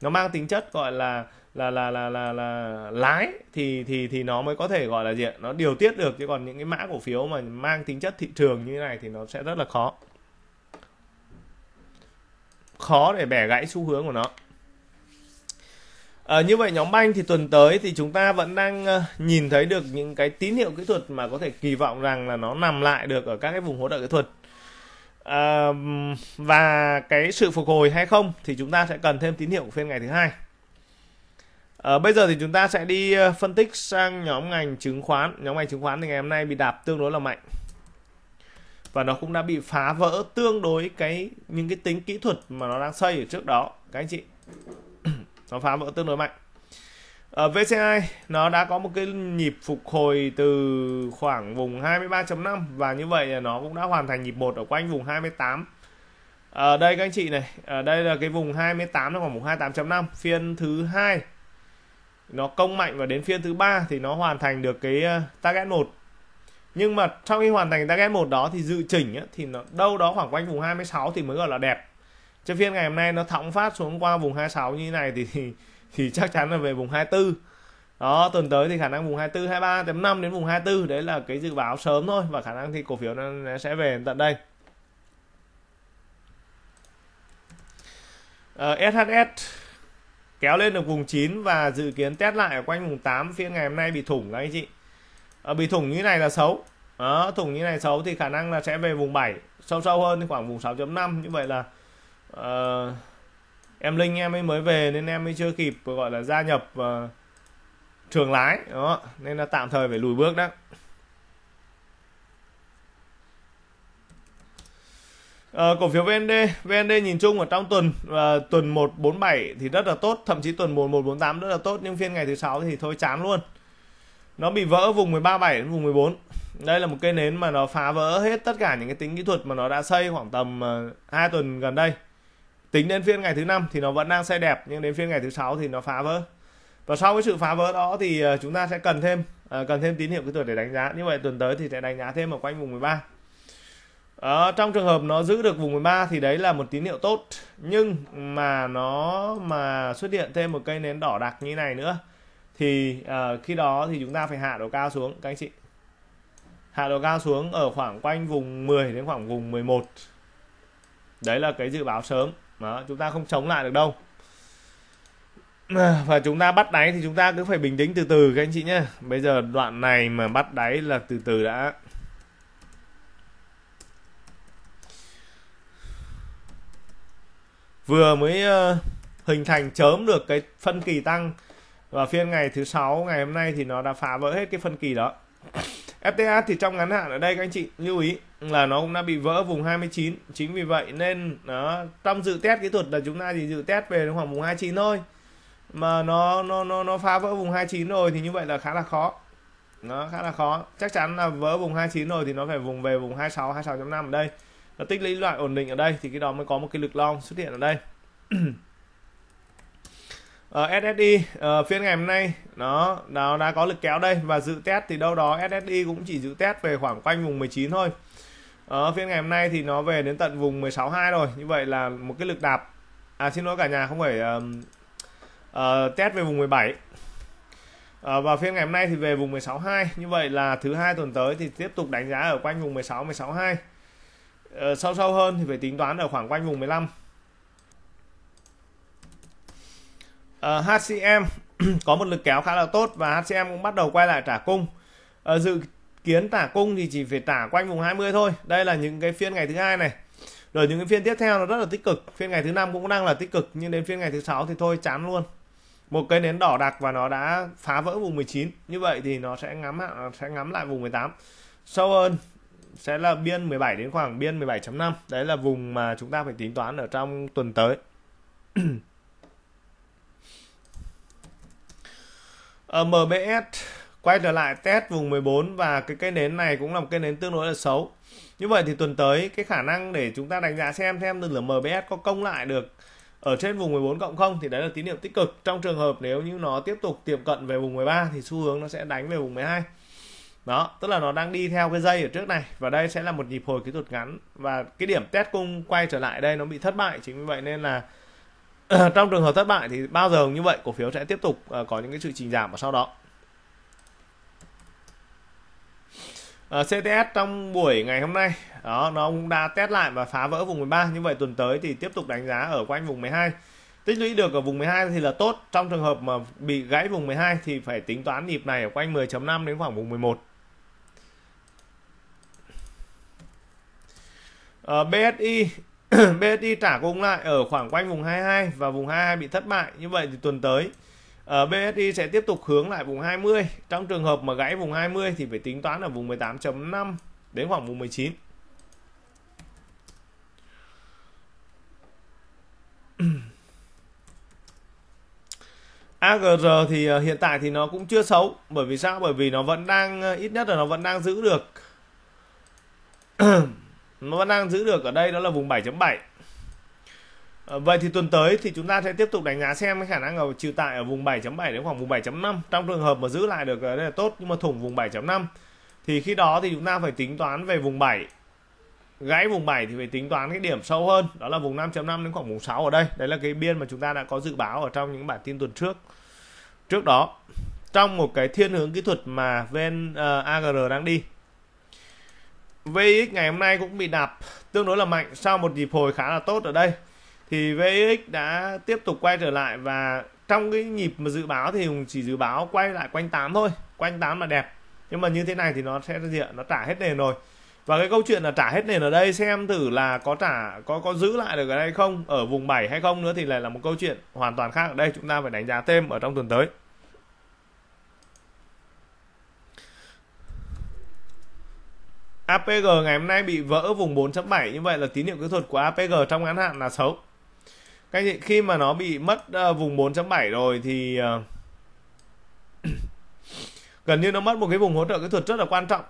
Speaker 1: nó mang tính chất gọi là là là là là là lái thì thì thì nó mới có thể gọi là gì nó điều tiết được chứ còn những cái mã cổ phiếu mà mang tính chất thị trường như thế này thì nó sẽ rất là khó khó để bẻ gãy xu hướng của nó À, như vậy nhóm banh thì tuần tới thì chúng ta vẫn đang uh, nhìn thấy được những cái tín hiệu kỹ thuật mà có thể kỳ vọng rằng là nó nằm lại được ở các cái vùng hỗ trợ kỹ thuật à, và cái sự phục hồi hay không thì chúng ta sẽ cần thêm tín hiệu của phiên ngày thứ hai. À, bây giờ thì chúng ta sẽ đi phân tích sang nhóm ngành chứng khoán. Nhóm ngành chứng khoán thì ngày hôm nay bị đạp tương đối là mạnh và nó cũng đã bị phá vỡ tương đối cái những cái tính kỹ thuật mà nó đang xây ở trước đó các anh chị nó phá vỡ tương đối mạnh ở vc nó đã có một cái nhịp phục hồi từ khoảng vùng 23.5 và như vậy nó cũng đã hoàn thành nhịp một ở quanh vùng 28 ở đây các anh chị này ở đây là cái vùng 28 nó khoảng vùng 28.5 phiên thứ hai nó công mạnh và đến phiên thứ ba thì nó hoàn thành được cái ờ, target 1 nhưng mà sau khi hoàn thành target 1 đó thì dự chỉnh thì nó đâu đó khoảng quanh vùng 26 thì mới gọi là đẹp trên phiên ngày hôm nay nó thõng phát xuống qua vùng 26 như thế này thì, thì thì chắc chắn là về vùng 24. Đó, tuần tới thì khả năng vùng 24 23.5 đến vùng 24 đấy là cái dự báo sớm thôi và khả năng thì cổ phiếu nó, sẽ về tận đây. Uh, ờ, SHS kéo lên được vùng 9 và dự kiến test lại ở quanh vùng 8 phiên ngày hôm nay bị thủng các anh chị. À, bị thủng như này là xấu. Đó, thủng như này xấu thì khả năng là sẽ về vùng 7, sâu sâu hơn thì khoảng vùng 6.5 như vậy là uh, em linh em ấy mới về nên em mới chưa kịp gọi là gia nhập uh, trường lái đó nên là tạm thời phải lùi bước đó À, ờ, cổ phiếu VND, VND nhìn chung ở trong tuần à, tuần 147 thì rất là tốt, thậm chí tuần 1148 rất là tốt nhưng phiên ngày thứ sáu thì thôi chán luôn. Nó bị vỡ vùng 137 đến vùng 14. Đây là một cây nến mà nó phá vỡ hết tất cả những cái tính kỹ thuật mà nó đã xây khoảng tầm à, 2 tuần gần đây tính đến phiên ngày thứ năm thì nó vẫn đang xe đẹp nhưng đến phiên ngày thứ sáu thì nó phá vỡ và sau cái sự phá vỡ đó thì ờ, chúng ta sẽ cần thêm ờ, cần thêm tín hiệu kỹ thuật để đánh giá như vậy tuần tới thì sẽ đánh giá thêm ở quanh vùng 13 ở ờ, trong trường hợp nó giữ được vùng 13 thì đấy là một tín hiệu tốt nhưng mà nó mà xuất hiện thêm một cây nến đỏ đặc như này nữa thì khi đó thì chúng ta phải hạ độ cao xuống các anh chị hạ độ cao xuống ở khoảng quanh vùng 10 đến khoảng vùng 11 đấy là cái dự báo sớm đó chúng ta không chống lại được đâu và chúng ta bắt đáy thì chúng ta cứ phải bình tĩnh từ từ các anh chị nhé bây giờ đoạn này mà bắt đáy là từ từ đã vừa mới ờ, hình thành chớm được cái phân kỳ tăng và phiên ngày thứ sáu ngày hôm nay thì nó đã phá vỡ hết cái phân kỳ đó FTA thì trong ngắn hạn ở đây các anh chị lưu ý là nó cũng đã bị vỡ vùng 29 chính vì vậy nên nó trong dự test kỹ thuật là chúng ta chỉ dự test về khoảng vùng 29 thôi mà nó nó nó nó phá vỡ vùng 29 rồi thì như vậy là khá là khó nó khá là khó chắc chắn là vỡ vùng 29 rồi thì nó phải vùng về vùng 26 26.5 ở đây nó tích lũy loại ổn định ở đây thì cái đó mới có một cái lực long xuất hiện ở đây uh, ờ, SSI uh, ờ, phiên ngày hôm nay nó nó đã có lực kéo đây và dự test thì đâu đó SSI cũng chỉ dự test về khoảng quanh vùng 19 thôi uh, phiên ngày hôm nay thì nó về đến tận vùng 16.2 rồi như vậy là một cái lực đạp à xin lỗi cả nhà không phải uh, uh, test về vùng 17 À, và phiên ngày hôm nay thì về vùng 16.2 như vậy là thứ hai tuần tới thì tiếp tục đánh giá ở quanh vùng 16 16.2 à, sâu sâu hơn thì phải tính toán ở khoảng quanh vùng 15 uh, ờ, HCM có một lực kéo khá là tốt và HCM cũng bắt đầu quay lại trả cung uh, dự kiến trả cung thì chỉ phải trả quanh vùng 20 thôi đây là những cái phiên ngày thứ hai này rồi những cái phiên tiếp theo nó rất là tích cực phiên ngày thứ năm cũng đang là tích cực nhưng đến phiên ngày thứ sáu thì thôi chán luôn một cây nến đỏ đặc và nó đã phá vỡ vùng 19 như vậy thì nó sẽ ngắm sẽ ngắm lại vùng 18 sâu hơn sẽ là biên 17 đến khoảng biên 17.5 đấy là vùng mà chúng ta phải tính toán ở trong tuần tới à, ờ, MBS quay trở lại test vùng 14 và cái cây nến này cũng là một cây nến tương đối là xấu như vậy thì tuần tới cái khả năng để chúng ta đánh giá xem xem được là MBS có công lại được ở trên vùng 14 cộng không thì đấy là tín hiệu tích cực trong trường hợp nếu như nó tiếp tục tiệm cận về vùng 13 thì xu hướng nó sẽ đánh về vùng 12 đó tức là nó đang đi theo cái dây ở trước này và đây sẽ là một nhịp hồi kỹ thuật ngắn và cái điểm test cung quay trở lại đây nó bị thất bại chính vì vậy nên là trong trường hợp thất bại thì bao giờ như vậy cổ phiếu sẽ tiếp tục ờ, có những cái sự trình giảm ở sau đó Uh, ờ, CTS trong buổi ngày hôm nay đó nó cũng đã test lại và phá vỡ vùng 13 như vậy tuần tới thì tiếp tục đánh giá ở quanh vùng 12 tích lũy được ở vùng 12 thì là tốt trong trường hợp mà bị gãy vùng 12 thì phải tính toán nhịp này ở quanh 10.5 đến khoảng vùng 11 uh, BSI BSI trả cung lại ở khoảng quanh vùng 22 và vùng 22 bị thất bại như vậy thì tuần tới uh, ờ, BSI sẽ tiếp tục hướng lại vùng 20 trong trường hợp mà gãy vùng 20 thì phải tính toán ở vùng 18.5 đến khoảng vùng 19 AGR thì ờ, hiện tại thì nó cũng chưa xấu bởi vì sao bởi vì nó vẫn đang ờ, ít nhất là nó vẫn đang giữ được nó vẫn đang giữ được ở đây đó là vùng 7.7 ờ, Vậy thì tuần tới thì chúng ta sẽ tiếp tục đánh giá xem cái khả năng ở trừ tại ở vùng 7.7 đến khoảng vùng 7.5 trong trường hợp mà giữ lại được đây là tốt nhưng mà thủng vùng 7.5 thì khi đó thì chúng ta phải tính toán về vùng 7 gãy vùng 7 thì phải tính toán cái điểm sâu hơn đó là vùng 5.5 đến khoảng vùng 6 ở đây đấy là cái biên mà chúng ta đã có dự báo ở trong những bản tin tuần trước trước đó trong một cái thiên hướng kỹ thuật mà VN uh, ờ, AGR đang đi VX ngày hôm nay cũng bị đạp tương đối là mạnh sau một nhịp hồi khá là tốt ở đây thì VX đã tiếp tục quay trở lại và trong cái nhịp mà dự báo thì chỉ dự báo quay lại quanh 8 thôi quanh 8 là đẹp nhưng mà như thế này thì nó sẽ diện nó trả hết nền rồi và cái câu chuyện là trả hết nền ở đây xem thử là có trả có có giữ lại được ở đây không ở vùng 7 hay không nữa thì lại là một câu chuyện hoàn toàn khác ở đây chúng ta phải đánh giá thêm ở trong tuần tới APG ngày hôm nay bị vỡ vùng 4.7 như vậy là tín hiệu kỹ thuật của APG trong ngắn hạn là xấu các chị khi mà nó bị mất ờ, vùng 4.7 rồi thì ờ, gần như nó mất một cái vùng hỗ trợ kỹ thuật rất là quan trọng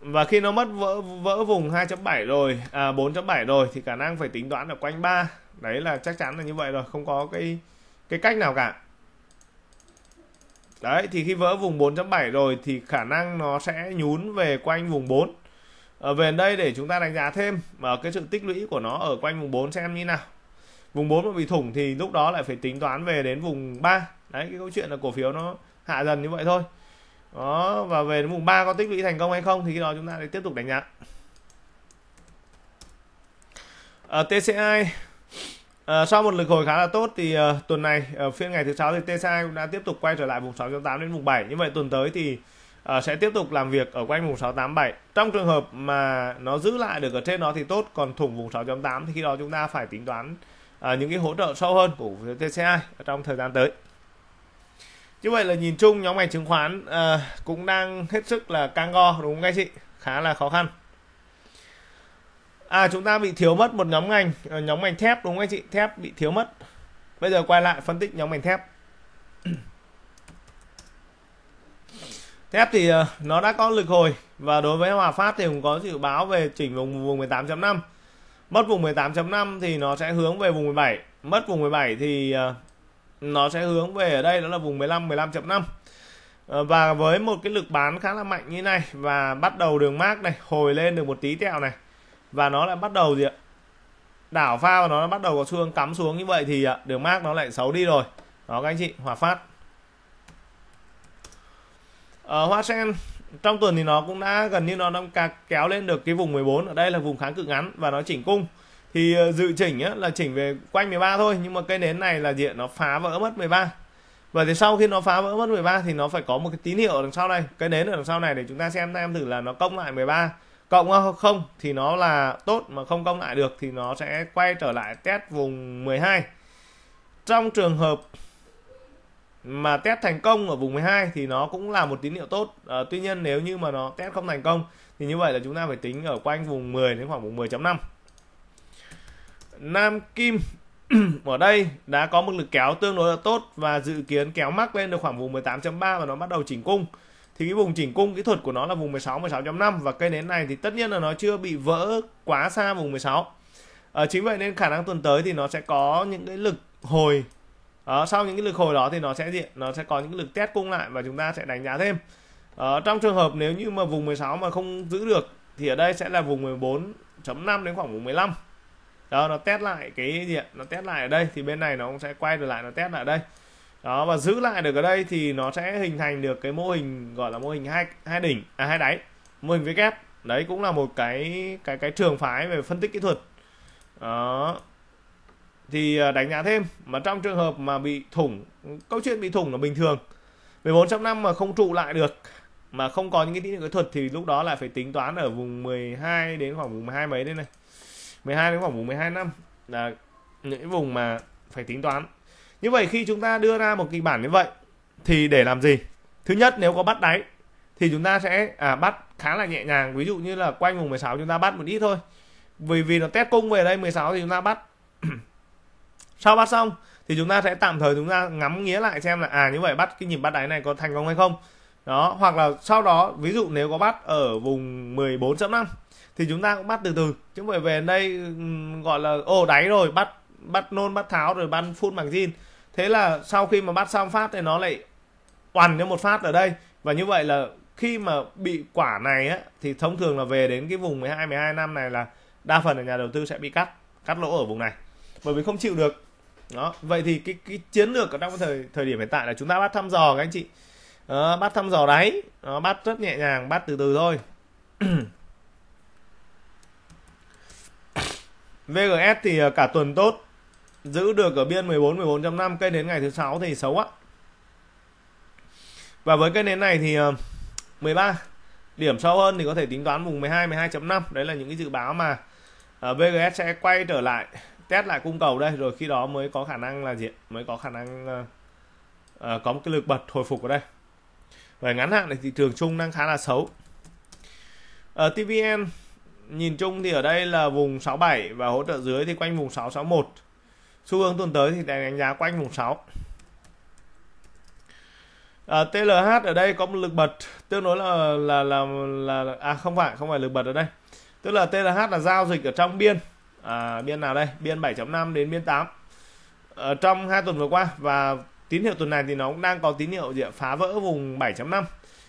Speaker 1: và khi nó mất vỡ vỡ vùng 2.7 rồi à, 4.7 rồi thì khả năng phải tính toán ở quanh 3 đấy là chắc chắn là như vậy rồi không có cái cái cách nào cả Đấy thì khi vỡ vùng 4.7 rồi thì khả năng nó sẽ nhún về quanh vùng 4. Ở về đây để chúng ta đánh giá thêm mà ờ, cái sự tích lũy của nó ở quanh vùng 4 xem như nào. Vùng 4 mà bị thủng thì lúc đó lại phải tính toán về đến vùng 3. Đấy cái câu chuyện là cổ phiếu nó hạ dần như vậy thôi. Đó và về đến vùng 3 có tích lũy thành công hay không thì khi đó chúng ta sẽ tiếp tục đánh giá. Ở ờ, TCI À, sau một lực hồi khá là tốt thì uh, tuần này uh, phiên ngày thứ sáu thì TSI cũng đã tiếp tục quay trở lại vùng 6.8 đến vùng 7 như vậy tuần tới thì uh, sẽ tiếp tục làm việc ở quanh vùng 687 trong trường hợp mà nó giữ lại được ở trên đó thì tốt còn thủng vùng 6.8 thì khi đó chúng ta phải tính toán uh, những cái hỗ trợ sâu hơn của TSI trong thời gian tới như vậy là nhìn chung nhóm ngành chứng khoán uh, cũng đang hết sức là căng go đúng không anh chị khá là khó khăn à chúng ta bị thiếu mất một nhóm ngành ờ, nhóm ngành thép đúng không anh chị thép bị thiếu mất bây giờ quay lại phân tích nhóm ngành thép thép thì ờ, nó đã có lực hồi và đối với Hòa Phát thì cũng có dự báo về chỉnh vùng vùng 18.5 mất vùng 18.5 thì nó sẽ hướng về vùng 17 mất vùng 17 thì ờ, nó sẽ hướng về ở đây đó là vùng 15 15.5 và với một cái lực bán khá là mạnh như này và bắt đầu đường mát này hồi lên được một tí tẹo này và nó lại bắt đầu gì ạ đảo pha và nó bắt đầu có xu hướng cắm xuống như vậy thì à, đường mác nó lại xấu đi rồi đó các anh chị hòa phát ở ờ, hoa sen trong tuần thì nó cũng đã gần như nó đang kéo lên được cái vùng 14 ở đây là vùng kháng cự ngắn và nó chỉnh cung thì ờ, dự chỉnh á, là chỉnh về quanh 13 thôi nhưng mà cây nến này là diện nó phá vỡ mất 13 và thì sau khi nó phá vỡ mất 13 thì nó phải có một cái tín hiệu đằng sau này cây nến ở đằng sau này để chúng ta xem em thử là nó công lại 13 cộng không thì nó là tốt mà không cộng lại được thì nó sẽ quay trở lại test vùng 12 trong trường hợp mà test thành công ở vùng 12 thì nó cũng là một tín hiệu tốt à, tuy nhiên nếu như mà nó test không thành công thì như vậy là chúng ta phải tính ở quanh vùng 10 đến khoảng vùng 10.5 Nam Kim ở đây đã có một lực kéo tương đối là tốt và dự kiến kéo mắc lên được khoảng vùng 18.3 và nó bắt đầu chỉnh cung thì cái vùng chỉnh cung kỹ thuật của nó là vùng 16 16.5 và cây nến này thì tất nhiên là nó chưa bị vỡ quá xa vùng 16 à, ờ, chính vậy nên khả năng tuần tới thì nó sẽ có những cái lực hồi à, sau những cái lực hồi đó thì nó sẽ diện nó sẽ có những cái lực test cung lại và chúng ta sẽ đánh giá thêm à, trong trường hợp nếu như mà vùng 16 mà không giữ được thì ở đây sẽ là vùng 14.5 đến khoảng vùng 15 đó nó test lại cái gì nó test lại ở đây thì bên này nó cũng sẽ quay trở lại nó test lại ở đây đó và giữ lại được ở đây thì nó sẽ hình thành được cái mô hình gọi là mô hình hai hai đỉnh à hai đáy mô hình với kép đấy cũng là một cái cái cái trường phái về phân tích kỹ thuật đó thì à, đánh giá thêm mà trong trường hợp mà bị thủng câu chuyện bị thủng là bình thường 14 trong năm mà không trụ lại được mà không có những cái tín hiệu kỹ thuật thì lúc đó lại phải tính toán ở vùng 12 đến khoảng vùng 12 mấy đây này 12 đến khoảng vùng 12 năm là những vùng mà phải tính toán như vậy khi chúng ta đưa ra một kịch bản như vậy thì để làm gì thứ nhất nếu có bắt đáy thì chúng ta sẽ à, bắt khá là nhẹ nhàng ví dụ như là quanh vùng 16 chúng ta bắt một ít thôi vì vì nó test cung về đây 16 thì chúng ta bắt sau bắt xong thì chúng ta sẽ tạm thời chúng ta ngắm nghĩa lại xem là à như vậy bắt cái nhịp bắt đáy này có thành công hay không đó hoặc là sau đó ví dụ nếu có bắt ở vùng 14.5 thì chúng ta cũng bắt từ từ chứ không phải về đây gọi là ồ đáy rồi bắt bắt nôn bắt tháo rồi bắt phun bằng zin thế là sau khi mà bắt xong phát thì nó lại oằn cho một phát ở đây và như vậy là khi mà bị quả này á, thì thông thường là về đến cái vùng 12 12 năm này là đa phần là nhà đầu tư sẽ bị cắt cắt lỗ ở vùng này bởi vì không chịu được đó vậy thì cái cái chiến lược ở trong thời thời điểm hiện tại là chúng ta bắt thăm dò các anh chị đó, bắt thăm dò đáy đó, bắt rất nhẹ nhàng bắt từ từ thôi VGS thì à, cả tuần tốt giữ được ở biên 14 14 năm cây đến ngày thứ sáu thì xấu á và với cây nến này thì 13 ờ, điểm sâu hơn thì có thể tính toán vùng 12 12.5 đấy là những cái dự báo mà ờ, VGS sẽ quay trở lại test lại cung cầu đây rồi khi đó mới có khả năng là gì mới có khả năng uh, có một cái lực bật hồi phục ở đây về ngắn hạn thì thị trường chung đang khá là xấu ở uh, TVN nhìn chung thì ở đây là vùng 67 và hỗ trợ dưới thì quanh vùng 661 xu hướng tuần tới thì đánh giá quanh vùng 6 à, TLH ở đây có một lực bật tương đối là là là là à không phải không phải lực bật ở đây tức là TLH là giao dịch ở trong biên à, biên nào đây biên 7.5 đến biên 8 ở trong hai tuần vừa qua và tín hiệu tuần này thì nó cũng đang có tín hiệu gì phá vỡ vùng 7.5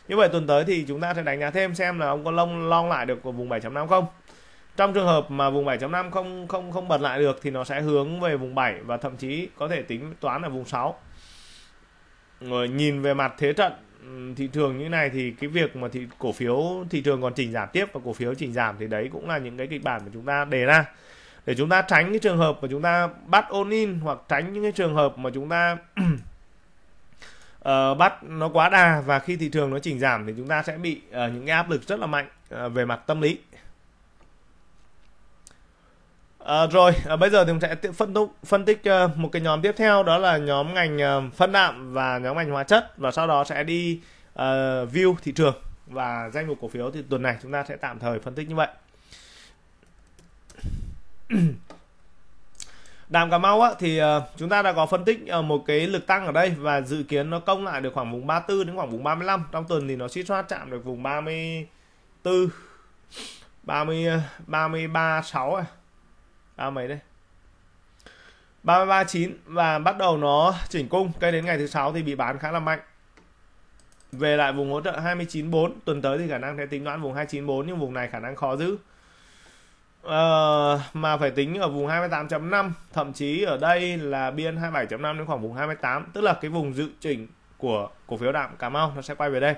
Speaker 1: như vậy tuần tới thì chúng ta sẽ đánh giá thêm xem là ông có lông long lại được của vùng 7.5 không trong trường hợp mà vùng 7.5 không không không bật lại được thì nó sẽ hướng về vùng 7 và thậm chí có thể tính toán ở vùng 6 rồi nhìn về mặt thế trận thị trường như này thì cái việc mà thị cổ phiếu thị trường còn chỉnh giảm tiếp và cổ phiếu chỉnh giảm thì đấy cũng là những cái kịch bản mà chúng ta đề ra để chúng ta tránh cái trường hợp mà chúng ta bắt ôn in hoặc tránh những cái trường hợp mà chúng ta uh, bắt nó quá đà và khi thị trường nó chỉnh giảm thì chúng ta sẽ bị uh, những cái áp lực rất là mạnh uh, về mặt tâm lý À, rồi à, bây giờ thì mình sẽ phân tích phân tích uh, một cái nhóm tiếp theo đó là nhóm ngành uh, phân đạm và nhóm ngành hóa chất và sau đó sẽ đi uh, view thị trường và danh mục cổ phiếu thì tuần này chúng ta sẽ tạm thời phân tích như vậy Đàm Cà Mau á, thì uh, chúng ta đã có phân tích uh, một cái lực tăng ở đây và dự kiến nó công lại được khoảng vùng 34 đến khoảng vùng 35 trong tuần thì nó suy soát chạm được vùng 34 30 33 6 à ba à, mấy đây 339 và bắt đầu nó chỉnh cung cây đến ngày thứ sáu thì bị bán khá là mạnh về lại vùng hỗ trợ 294 tuần tới thì khả năng sẽ tính đoán vùng 294 nhưng vùng này khả năng khó giữ ờ, mà phải tính ở vùng 28.5 thậm chí ở đây là biên 27.5 đến khoảng vùng 28 tức là cái vùng dự chỉnh của cổ phiếu đạm Cà Mau nó sẽ quay về đây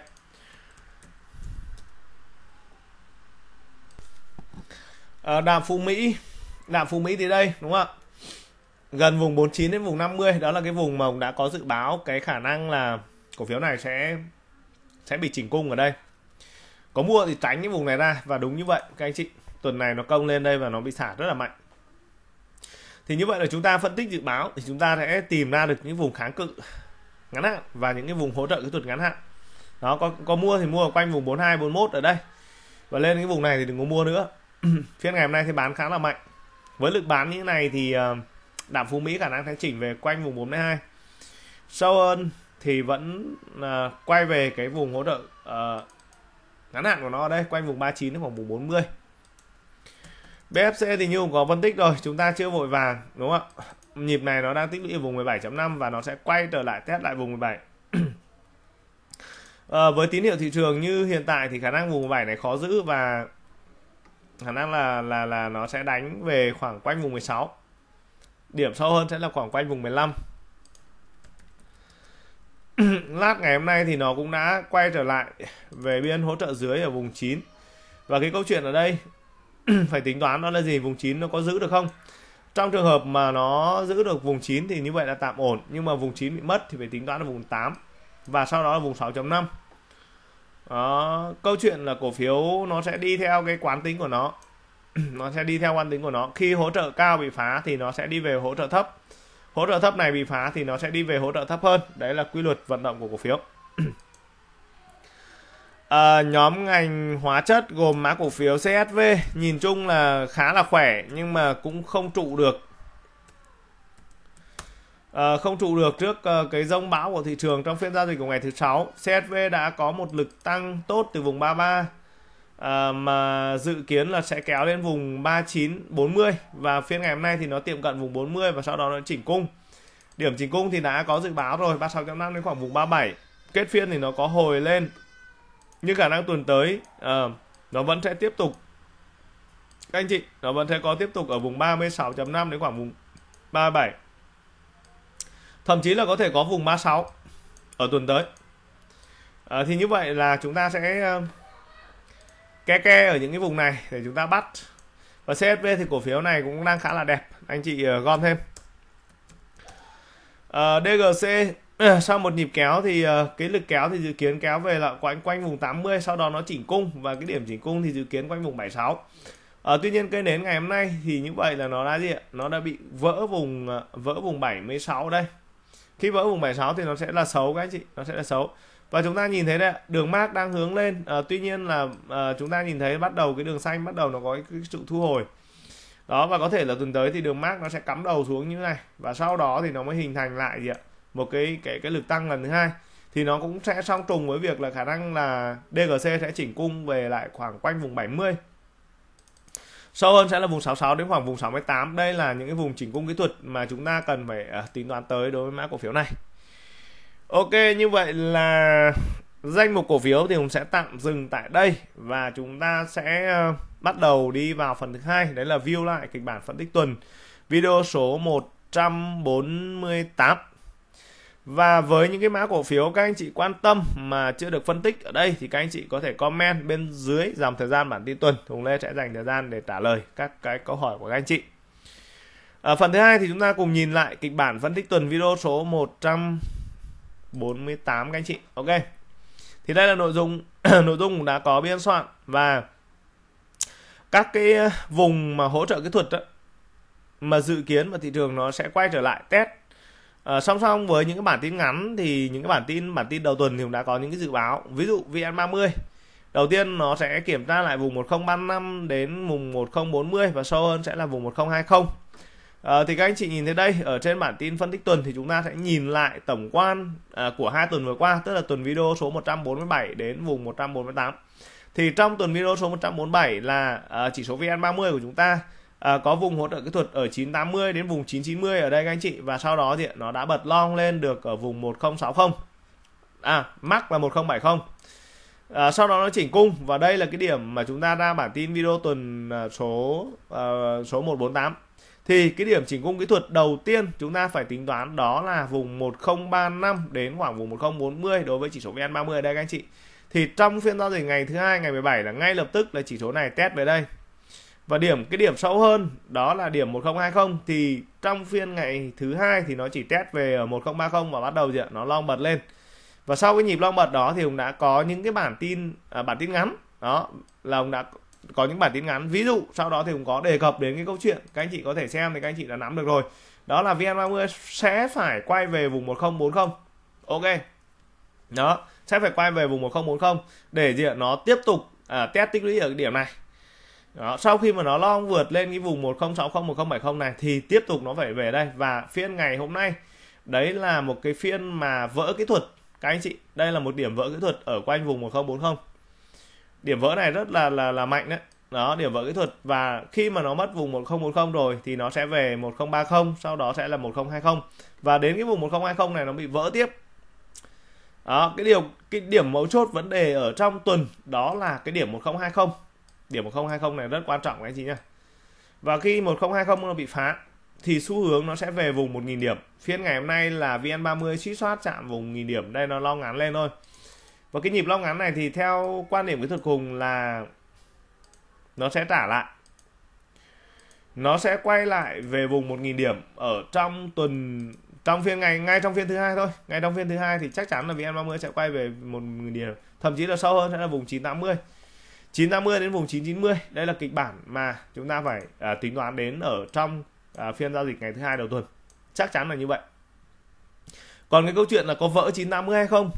Speaker 1: ờ, đạm Phú Mỹ đạm phú mỹ thì đây đúng không ạ gần vùng 49 đến vùng 50 đó là cái vùng mà ông đã có dự báo cái khả năng là cổ phiếu này sẽ sẽ bị chỉnh cung ở đây có mua thì tránh cái vùng này ra và đúng như vậy các anh chị tuần này nó công lên đây và nó bị xả rất là mạnh thì như vậy là chúng ta phân tích dự báo thì chúng ta sẽ tìm ra được những vùng kháng cự ngắn hạn và những cái vùng hỗ trợ kỹ thuật ngắn hạn đó có có mua thì mua ở quanh vùng 42 41 ở đây và lên cái vùng này thì đừng có mua nữa phiên ngày hôm nay thì bán khá là mạnh với lực bán như thế này thì ờ, đạm phú mỹ khả năng sẽ chỉnh về quanh vùng 42 sâu hơn thì vẫn ờ, quay về cái vùng hỗ trợ ờ, ngắn hạn của nó ở đây quanh vùng 39 đến khoảng vùng 40 BFC thì như có phân tích rồi chúng ta chưa vội vàng đúng không ạ nhịp này nó đang tích lũy ở vùng 17.5 và nó sẽ quay trở lại test lại vùng 17 à, với tín hiệu thị trường như hiện tại thì khả năng vùng 17 này khó giữ và khả năng là là là nó sẽ đánh về khoảng quanh vùng 16 điểm sâu hơn sẽ là khoảng quanh vùng 15 lát ngày hôm nay thì nó cũng đã quay trở lại về biên hỗ trợ dưới ở vùng 9 và cái câu chuyện ở đây phải tính toán đó là gì vùng 9 nó có giữ được không trong trường hợp mà nó giữ được vùng 9 thì như vậy là tạm ổn nhưng mà vùng 9 bị mất thì phải tính toán là vùng 8 và sau đó là vùng 6.5 đó câu chuyện là cổ phiếu nó sẽ đi theo cái quán tính của nó nó sẽ đi theo quán tính của nó khi hỗ trợ cao bị phá thì nó sẽ đi về hỗ trợ thấp hỗ trợ thấp này bị phá thì nó sẽ đi về hỗ trợ thấp hơn đấy là quy luật vận động của cổ phiếu à, nhóm ngành hóa chất gồm mã cổ phiếu CSV nhìn chung là khá là khỏe nhưng mà cũng không trụ được Ờ, không trụ được trước uh, cái rông bão của thị trường trong phiên giao dịch của ngày thứ sáu. CSV đã có một lực tăng tốt từ vùng 33 uh, ờ, mà dự kiến là sẽ kéo lên vùng 39, 40 và phiên ngày hôm nay thì nó tiệm cận vùng 40 và sau đó nó chỉnh cung. Điểm chỉnh cung thì đã có dự báo rồi 36.5 đến khoảng vùng 37. Kết phiên thì nó có hồi lên. Nhưng khả năng tuần tới uh, nó vẫn sẽ tiếp tục các anh chị nó vẫn sẽ có tiếp tục ở vùng 36.5 đến khoảng vùng 37 thậm chí là có thể có vùng mã 6 ở tuần tới à, thì như vậy là chúng ta sẽ ờ, ke ke ở những cái vùng này để chúng ta bắt và CSV thì cổ phiếu này cũng đang khá là đẹp anh chị ờ, gom thêm à, DGC sau một nhịp kéo thì cái lực kéo thì dự kiến kéo về là quanh quanh vùng 80 sau đó nó chỉnh cung và cái điểm chỉnh cung thì dự kiến quanh vùng 76 à, tuy nhiên cây nến ngày hôm nay thì như vậy là nó đã gì ạ nó đã bị vỡ vùng vỡ vùng 76 đây khi vỡ vùng 76 thì nó sẽ là xấu các anh chị nó sẽ là xấu và chúng ta nhìn thấy đấy đường mát đang hướng lên à, tuy nhiên là à, chúng ta nhìn thấy bắt đầu cái đường xanh bắt đầu nó có cái, cái sự thu hồi đó và có thể là tuần tới thì đường mát nó sẽ cắm đầu xuống như thế này và sau đó thì nó mới hình thành lại gì ạ một cái cái cái lực tăng lần thứ hai thì nó cũng sẽ song trùng với việc là khả năng là DGC sẽ chỉnh cung về lại khoảng quanh vùng 70 sâu hơn sẽ là vùng 66 đến khoảng vùng 68 đây là những cái vùng chỉnh cung kỹ thuật mà chúng ta cần phải uh, tính toán tới đối với mã cổ phiếu này ok như vậy là danh mục cổ phiếu thì cũng sẽ tạm dừng tại đây và chúng ta sẽ uh, bắt đầu đi vào phần thứ hai đấy là view lại kịch bản phân tích tuần video số 148 và với những cái mã cổ phiếu các anh chị quan tâm mà chưa được phân tích ở đây thì các anh chị có thể comment bên dưới dòng thời gian bản tin tuần. Hùng Lê sẽ dành thời gian để trả lời các cái câu hỏi của các anh chị. Ở phần thứ hai thì chúng ta cùng nhìn lại kịch bản phân tích tuần video số 148 các anh chị. Ok. Thì đây là nội dung nội dung đã có biên soạn và các cái ờ, vùng mà hỗ trợ kỹ thuật đó, mà dự kiến mà thị trường nó sẽ quay trở lại test À, song song với những cái bản tin ngắn thì những cái bản tin bản tin đầu tuần thì cũng đã có những cái dự báo. Ví dụ VN30 đầu tiên nó sẽ kiểm tra lại vùng 1035 đến vùng 1040 và sâu hơn sẽ là vùng 1020. À, ờ, thì các anh chị nhìn thấy đây ở trên bản tin phân tích tuần thì chúng ta sẽ nhìn lại tổng quan à, của hai tuần vừa qua tức là tuần video số 147 đến vùng 148. Thì trong tuần video số 147 là à, chỉ số VN30 của chúng ta à, có vùng hỗ trợ kỹ thuật ở 980 đến vùng 990 ở đây các anh chị và sau đó thì nó đã bật long lên được ở vùng 1060 à max là 1070 à, sau đó nó chỉnh cung và đây là cái điểm mà chúng ta ra bản tin video tuần à, số uh, số 148 thì cái điểm chỉnh cung kỹ thuật đầu tiên chúng ta phải tính toán đó là vùng 1035 đến khoảng vùng 1040 đối với chỉ số VN30 đây các anh chị thì trong phiên giao dịch ngày thứ hai ngày 17 là ngay lập tức là chỉ số này test về đây và điểm cái điểm sâu hơn đó là điểm 1020 thì trong phiên ngày thứ hai thì nó chỉ test về ở 1030 và bắt đầu gì ạ? nó long bật lên và sau cái nhịp long bật đó thì cũng đã có những cái bản tin à, bản tin ngắn đó là ông đã có những bản tin ngắn ví dụ sau đó thì cũng có đề cập đến cái câu chuyện các anh chị có thể xem thì các anh chị đã nắm được rồi đó là VN30 sẽ phải quay về vùng 1040 ok đó sẽ phải quay về vùng 1040 để gì ạ? nó tiếp tục à, test tích lũy ở cái điểm này đó, sau khi mà nó long vượt lên cái vùng 1060 1070 này thì tiếp tục nó phải về đây và phiên ngày hôm nay đấy là một cái phiên mà vỡ kỹ thuật các anh chị đây là một điểm vỡ kỹ thuật ở quanh vùng 1040 điểm vỡ này rất là là là mạnh đấy đó điểm vỡ kỹ thuật và khi mà nó mất vùng 1040 rồi thì nó sẽ về 1030 sau đó sẽ là 1020 và đến cái vùng 1020 này nó bị vỡ tiếp đó cái điều cái điểm mấu chốt vấn đề ở trong tuần đó là cái điểm 1020 điểm 1020 này rất quan trọng các anh chị nhá và khi 1020 nó bị phá thì xu hướng nó sẽ về vùng 1.000 điểm phiên ngày hôm nay là VN30 suy soát chạm vùng 1 điểm đây nó lo ngắn lên thôi và cái nhịp lo ngắn này thì theo quan điểm kỹ thuật cùng là nó sẽ trả lại nó sẽ quay lại về vùng 1.000 điểm ở trong tuần trong phiên ngày ngay trong phiên thứ hai thôi ngay trong phiên thứ hai thì chắc chắn là VN30 sẽ quay về 1.000 điểm thậm chí là sâu hơn sẽ là vùng 980 980 đến vùng 990 đây là kịch bản mà chúng ta phải à, tính toán đến ở trong à, phiên giao dịch ngày thứ hai đầu tuần chắc chắn là như vậy còn cái câu chuyện là có vỡ 980 hay không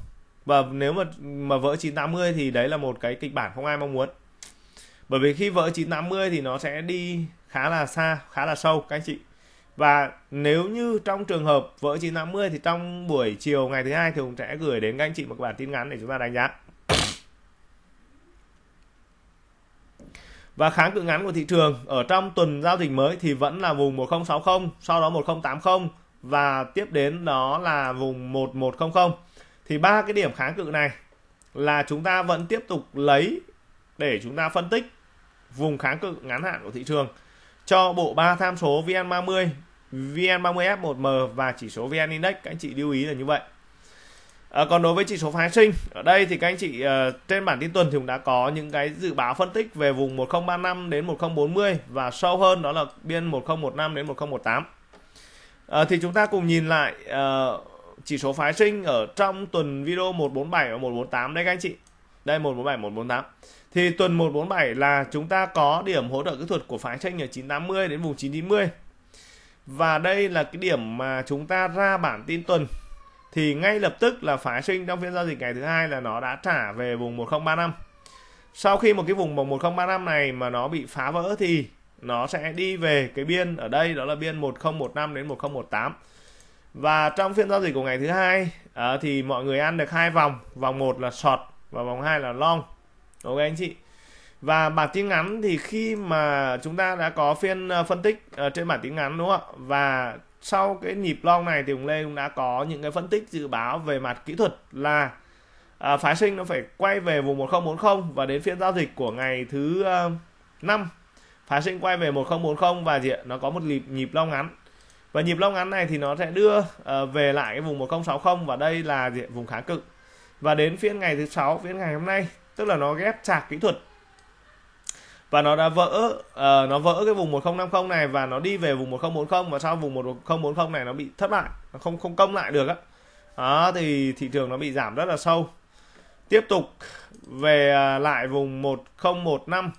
Speaker 1: và nếu mà mà vỡ 980 thì đấy là một cái kịch bản không ai mong muốn bởi vì khi vỡ 980 thì nó sẽ đi khá là xa khá là sâu các anh chị và nếu như trong trường hợp vỡ 980 thì trong buổi chiều ngày thứ hai thì cũng sẽ gửi đến các anh chị một bản tin ngắn để chúng ta đánh giá và kháng cự ngắn của thị trường ở trong tuần giao dịch mới thì vẫn là vùng 1060 sau đó 1080 và tiếp đến đó là vùng 1100 thì ba cái điểm kháng cự này là chúng ta vẫn tiếp tục lấy để chúng ta phân tích vùng kháng cự ngắn hạn của thị trường cho bộ ba tham số VN30, VN30F1M và chỉ số VN Index các anh chị lưu ý là như vậy. À, còn đối với chỉ số phái sinh ở đây thì các anh chị uh, trên bản tin tuần thì cũng đã có những cái dự báo phân tích về vùng 1035 đến 1040 và sâu hơn đó là biên 1015 đến 1018. À, ờ, thì chúng ta cùng nhìn lại uh, chỉ số phái sinh ở trong tuần video 147 và 148 đây các anh chị. Đây 147 148. Thì tuần 147 là chúng ta có điểm hỗ trợ kỹ thuật của phái sinh ở 980 đến vùng 990. Và đây là cái điểm mà chúng ta ra bản tin tuần thì ngay lập tức là phái sinh trong phiên giao dịch ngày thứ hai là nó đã trả về vùng 1035 sau khi một cái vùng bằng 1035 này mà nó bị phá vỡ thì nó sẽ đi về cái biên ở đây đó là biên 1015 đến 1018 và trong phiên giao dịch của ngày thứ hai à, thì mọi người ăn được hai vòng vòng một là short và vòng hai là long ok anh chị và bản tin ngắn thì khi mà chúng ta đã có phiên ờ, phân tích ờ, trên bản tin ngắn đúng không ạ và sau cái nhịp long này thì ông Lê cũng đã có những cái phân tích dự báo về mặt kỹ thuật là à, phái sinh nó phải quay về vùng 1040 và đến phiên giao dịch của ngày thứ uh, ờ, 5 phái sinh quay về 1040 và gì ạ? nó có một nhịp nhịp long ngắn và nhịp long ngắn này thì nó sẽ đưa uh, về lại cái vùng 1060 và đây là gì? vùng kháng cự và đến phiên ngày thứ sáu phiên ngày hôm nay tức là nó ghép chạc kỹ thuật và nó đã vỡ uh, nó vỡ cái vùng 1050 này và nó đi về vùng 1040 và sau vùng 1040 này nó bị thất bại nó không không công lại được á đó thì thị trường nó bị giảm rất là sâu tiếp tục về à, lại vùng 1015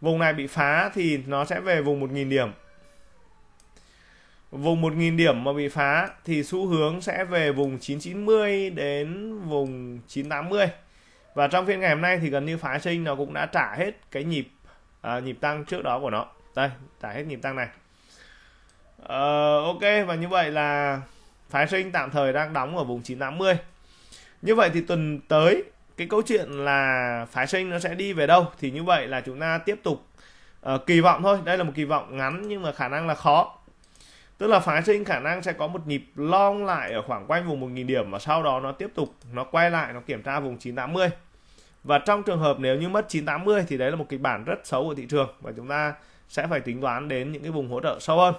Speaker 1: vùng này bị phá thì nó sẽ về vùng 1.000 điểm vùng 1.000 điểm mà bị phá thì xu hướng sẽ về vùng 990 đến vùng 980 và trong phiên ngày hôm nay thì gần như phá sinh nó cũng đã trả hết cái nhịp à, nhịp tăng trước đó của nó đây tải hết nhịp tăng này à, ok và như vậy là phái sinh tạm thời đang đóng ở vùng 980 như vậy thì tuần tới cái câu chuyện là phái sinh nó sẽ đi về đâu thì như vậy là chúng ta tiếp tục uh, kỳ vọng thôi đây là một kỳ vọng ngắn nhưng mà khả năng là khó tức là phái sinh khả năng sẽ có một nhịp long lại ở khoảng quanh vùng 1.000 điểm và sau đó nó tiếp tục nó quay lại nó kiểm tra vùng 980 và trong trường hợp nếu như mất 980 thì đấy là một kịch bản rất xấu của thị trường và chúng ta sẽ phải tính toán đến những cái vùng hỗ trợ sâu hơn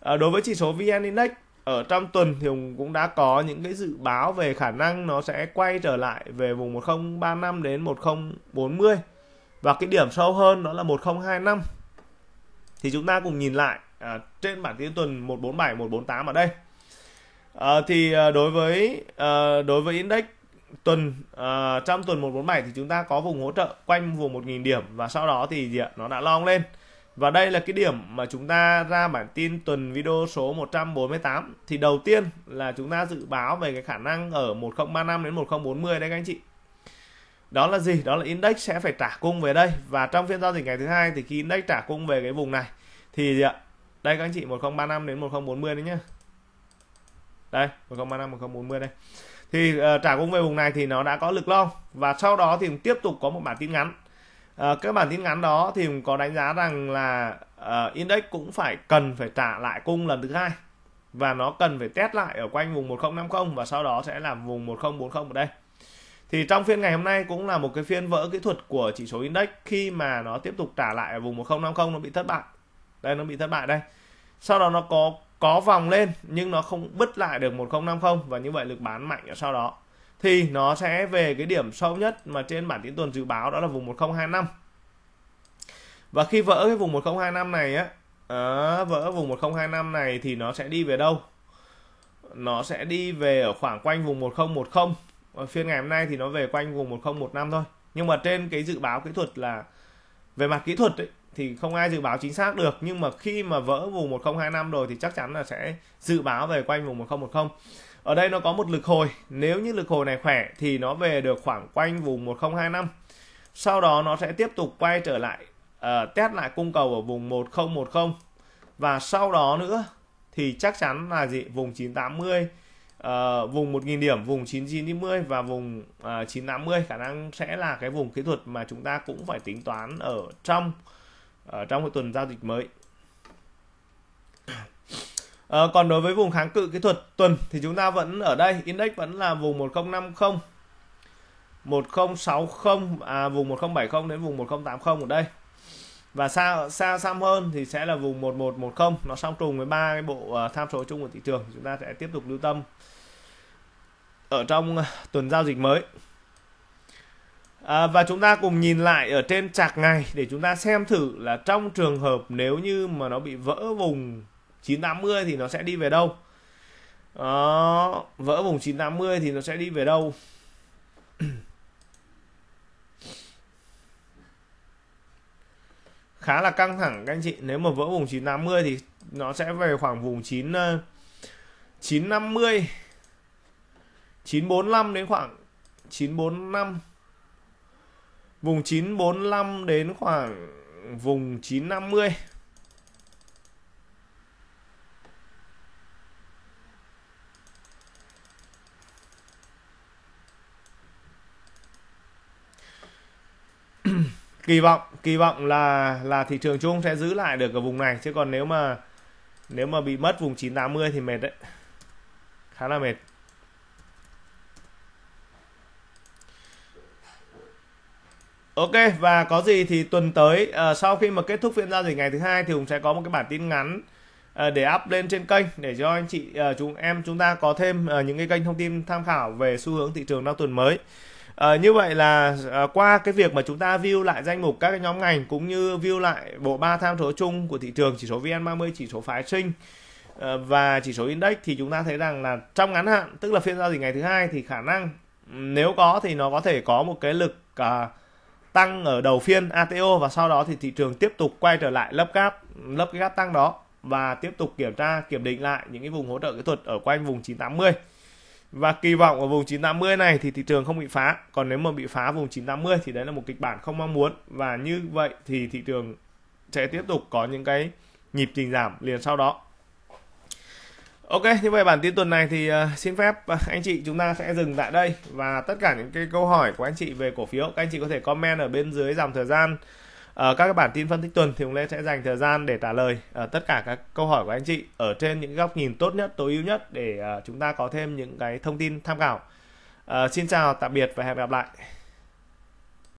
Speaker 1: à, đối với chỉ số VN Index ở trong tuần thì cũng đã có những cái dự báo về khả năng nó sẽ quay trở lại về vùng 1035 đến 1040 và cái điểm sâu hơn đó là 1025 thì chúng ta cùng nhìn lại à, trên bản tin tuần 147 148 ở đây à, thì à, đối với à, đối với index tuần uh, trong tuần 147 thì chúng ta có vùng hỗ trợ quanh vùng 1.000 điểm và sau đó thì gì ạ? nó đã long lên và đây là cái điểm mà chúng ta ra bản tin tuần video số 148 thì đầu tiên là chúng ta dự báo về cái khả năng ở 1035 đến 1040 đấy các anh chị đó là gì đó là index sẽ phải trả cung về đây và trong phiên giao dịch ngày thứ hai thì khi index trả cung về cái vùng này thì gì ạ đây các anh chị 1035 đến 1040 đấy nhá đây 1035 1040 đây thì uh, trả cung về vùng này thì nó đã có lực long và sau đó thì tiếp tục có một bản tin ngắn uh, ờ, các bản tin ngắn đó thì có đánh giá rằng là uh, index cũng phải cần phải trả lại cung lần thứ hai và nó cần phải test lại ở quanh vùng 1050 và sau đó sẽ là vùng 1040 ở đây thì trong phiên ngày hôm nay cũng là một cái phiên vỡ kỹ thuật của chỉ số index khi mà nó tiếp tục trả lại ở vùng 1050 nó bị thất bại đây nó bị thất bại đây sau đó nó có có vòng lên nhưng nó không bứt lại được 1050 và như vậy lực bán mạnh ở sau đó thì nó sẽ về cái điểm sâu nhất mà trên bản tin tuần dự báo đó là vùng 1025 và khi vỡ cái vùng 1025 này á à, vỡ vùng 1025 này thì nó sẽ đi về đâu nó sẽ đi về ở khoảng quanh vùng 1010 ở phiên ngày hôm nay thì nó về quanh vùng 1015 thôi nhưng mà trên cái dự báo kỹ thuật là về mặt kỹ thuật ấy, thì không ai dự báo chính xác được nhưng mà khi mà vỡ vùng 1025 rồi thì chắc chắn là sẽ dự báo về quanh vùng 1010 ở đây nó có một lực hồi nếu như lực hồi này khỏe thì nó về được khoảng quanh vùng 1025 sau đó nó sẽ tiếp tục quay trở lại uh, test lại cung cầu ở vùng 1010 và sau đó nữa thì chắc chắn là gì vùng 980 uh, ờ, vùng 1000 điểm vùng 9990 và vùng uh, ờ, 980 khả năng sẽ là cái vùng kỹ thuật mà chúng ta cũng phải tính toán ở trong ở ờ, trong một tuần giao dịch mới à, còn đối với vùng kháng cự kỹ thuật tuần thì chúng ta vẫn ở đây index vẫn là vùng 1050 1060 à, vùng 1070 đến vùng 1080 ở đây và xa xa xăm hơn thì sẽ là vùng 1110 nó song trùng với ba cái bộ à, tham số chung của thị trường chúng ta sẽ tiếp tục lưu tâm ở trong tuần giao dịch mới À, và chúng ta cùng nhìn lại ở trên trạc ngày để chúng ta xem thử là trong trường hợp nếu như mà nó bị vỡ vùng 980 thì nó sẽ đi về đâu. Đó, vỡ vùng 980 thì nó sẽ đi về đâu? Khá là căng thẳng các anh chị, nếu mà vỡ vùng 980 thì nó sẽ về khoảng vùng 9 950 945 đến khoảng 945 vùng 945 đến khoảng vùng 950 kỳ vọng kỳ vọng là là thị trường chung sẽ giữ lại được ở vùng này chứ còn nếu mà nếu mà bị mất vùng 980 thì mệt đấy khá là mệt Ok và có gì thì tuần tới uh, sau khi mà kết thúc phiên giao dịch ngày thứ hai thì Hùng sẽ có một cái bản tin ngắn uh, để up lên trên kênh để cho anh chị uh, chúng em chúng ta có thêm uh, những cái kênh thông tin tham khảo về xu hướng thị trường trong tuần mới. Uh, như vậy là uh, qua cái việc mà chúng ta view lại danh mục các cái nhóm ngành cũng như view lại bộ ba tham số chung của thị trường chỉ số VN30, chỉ số phái sinh và chỉ số index thì chúng ta thấy rằng là trong ngắn hạn tức là phiên giao dịch ngày thứ hai thì khả năng nếu có thì nó có thể có một cái lực uh, tăng ở đầu phiên ATO và sau đó thì thị trường tiếp tục quay trở lại lớp gap lớp cái gap tăng đó và tiếp tục kiểm tra kiểm định lại những cái vùng hỗ trợ kỹ thuật ở quanh vùng 980 và kỳ vọng ở vùng 980 này thì thị trường không bị phá còn nếu mà bị phá vùng 980 thì đấy là một kịch bản không mong muốn và như vậy thì thị trường sẽ tiếp tục có những cái nhịp trình giảm liền sau đó Ok, như vậy bản tin tuần này thì uh, xin phép ờ, anh chị chúng ta sẽ dừng tại đây và tất cả những cái câu hỏi của anh chị về cổ phiếu các anh chị có thể comment ở bên dưới dòng thời gian uh, các bản tin phân tích tuần thì Hùng Lê sẽ dành thời gian để trả lời uh, tất cả các câu hỏi của anh chị ở trên những góc nhìn tốt nhất, tối ưu nhất để uh, chúng ta có thêm những cái thông tin tham khảo. Uh, xin chào, tạm biệt và hẹn gặp lại.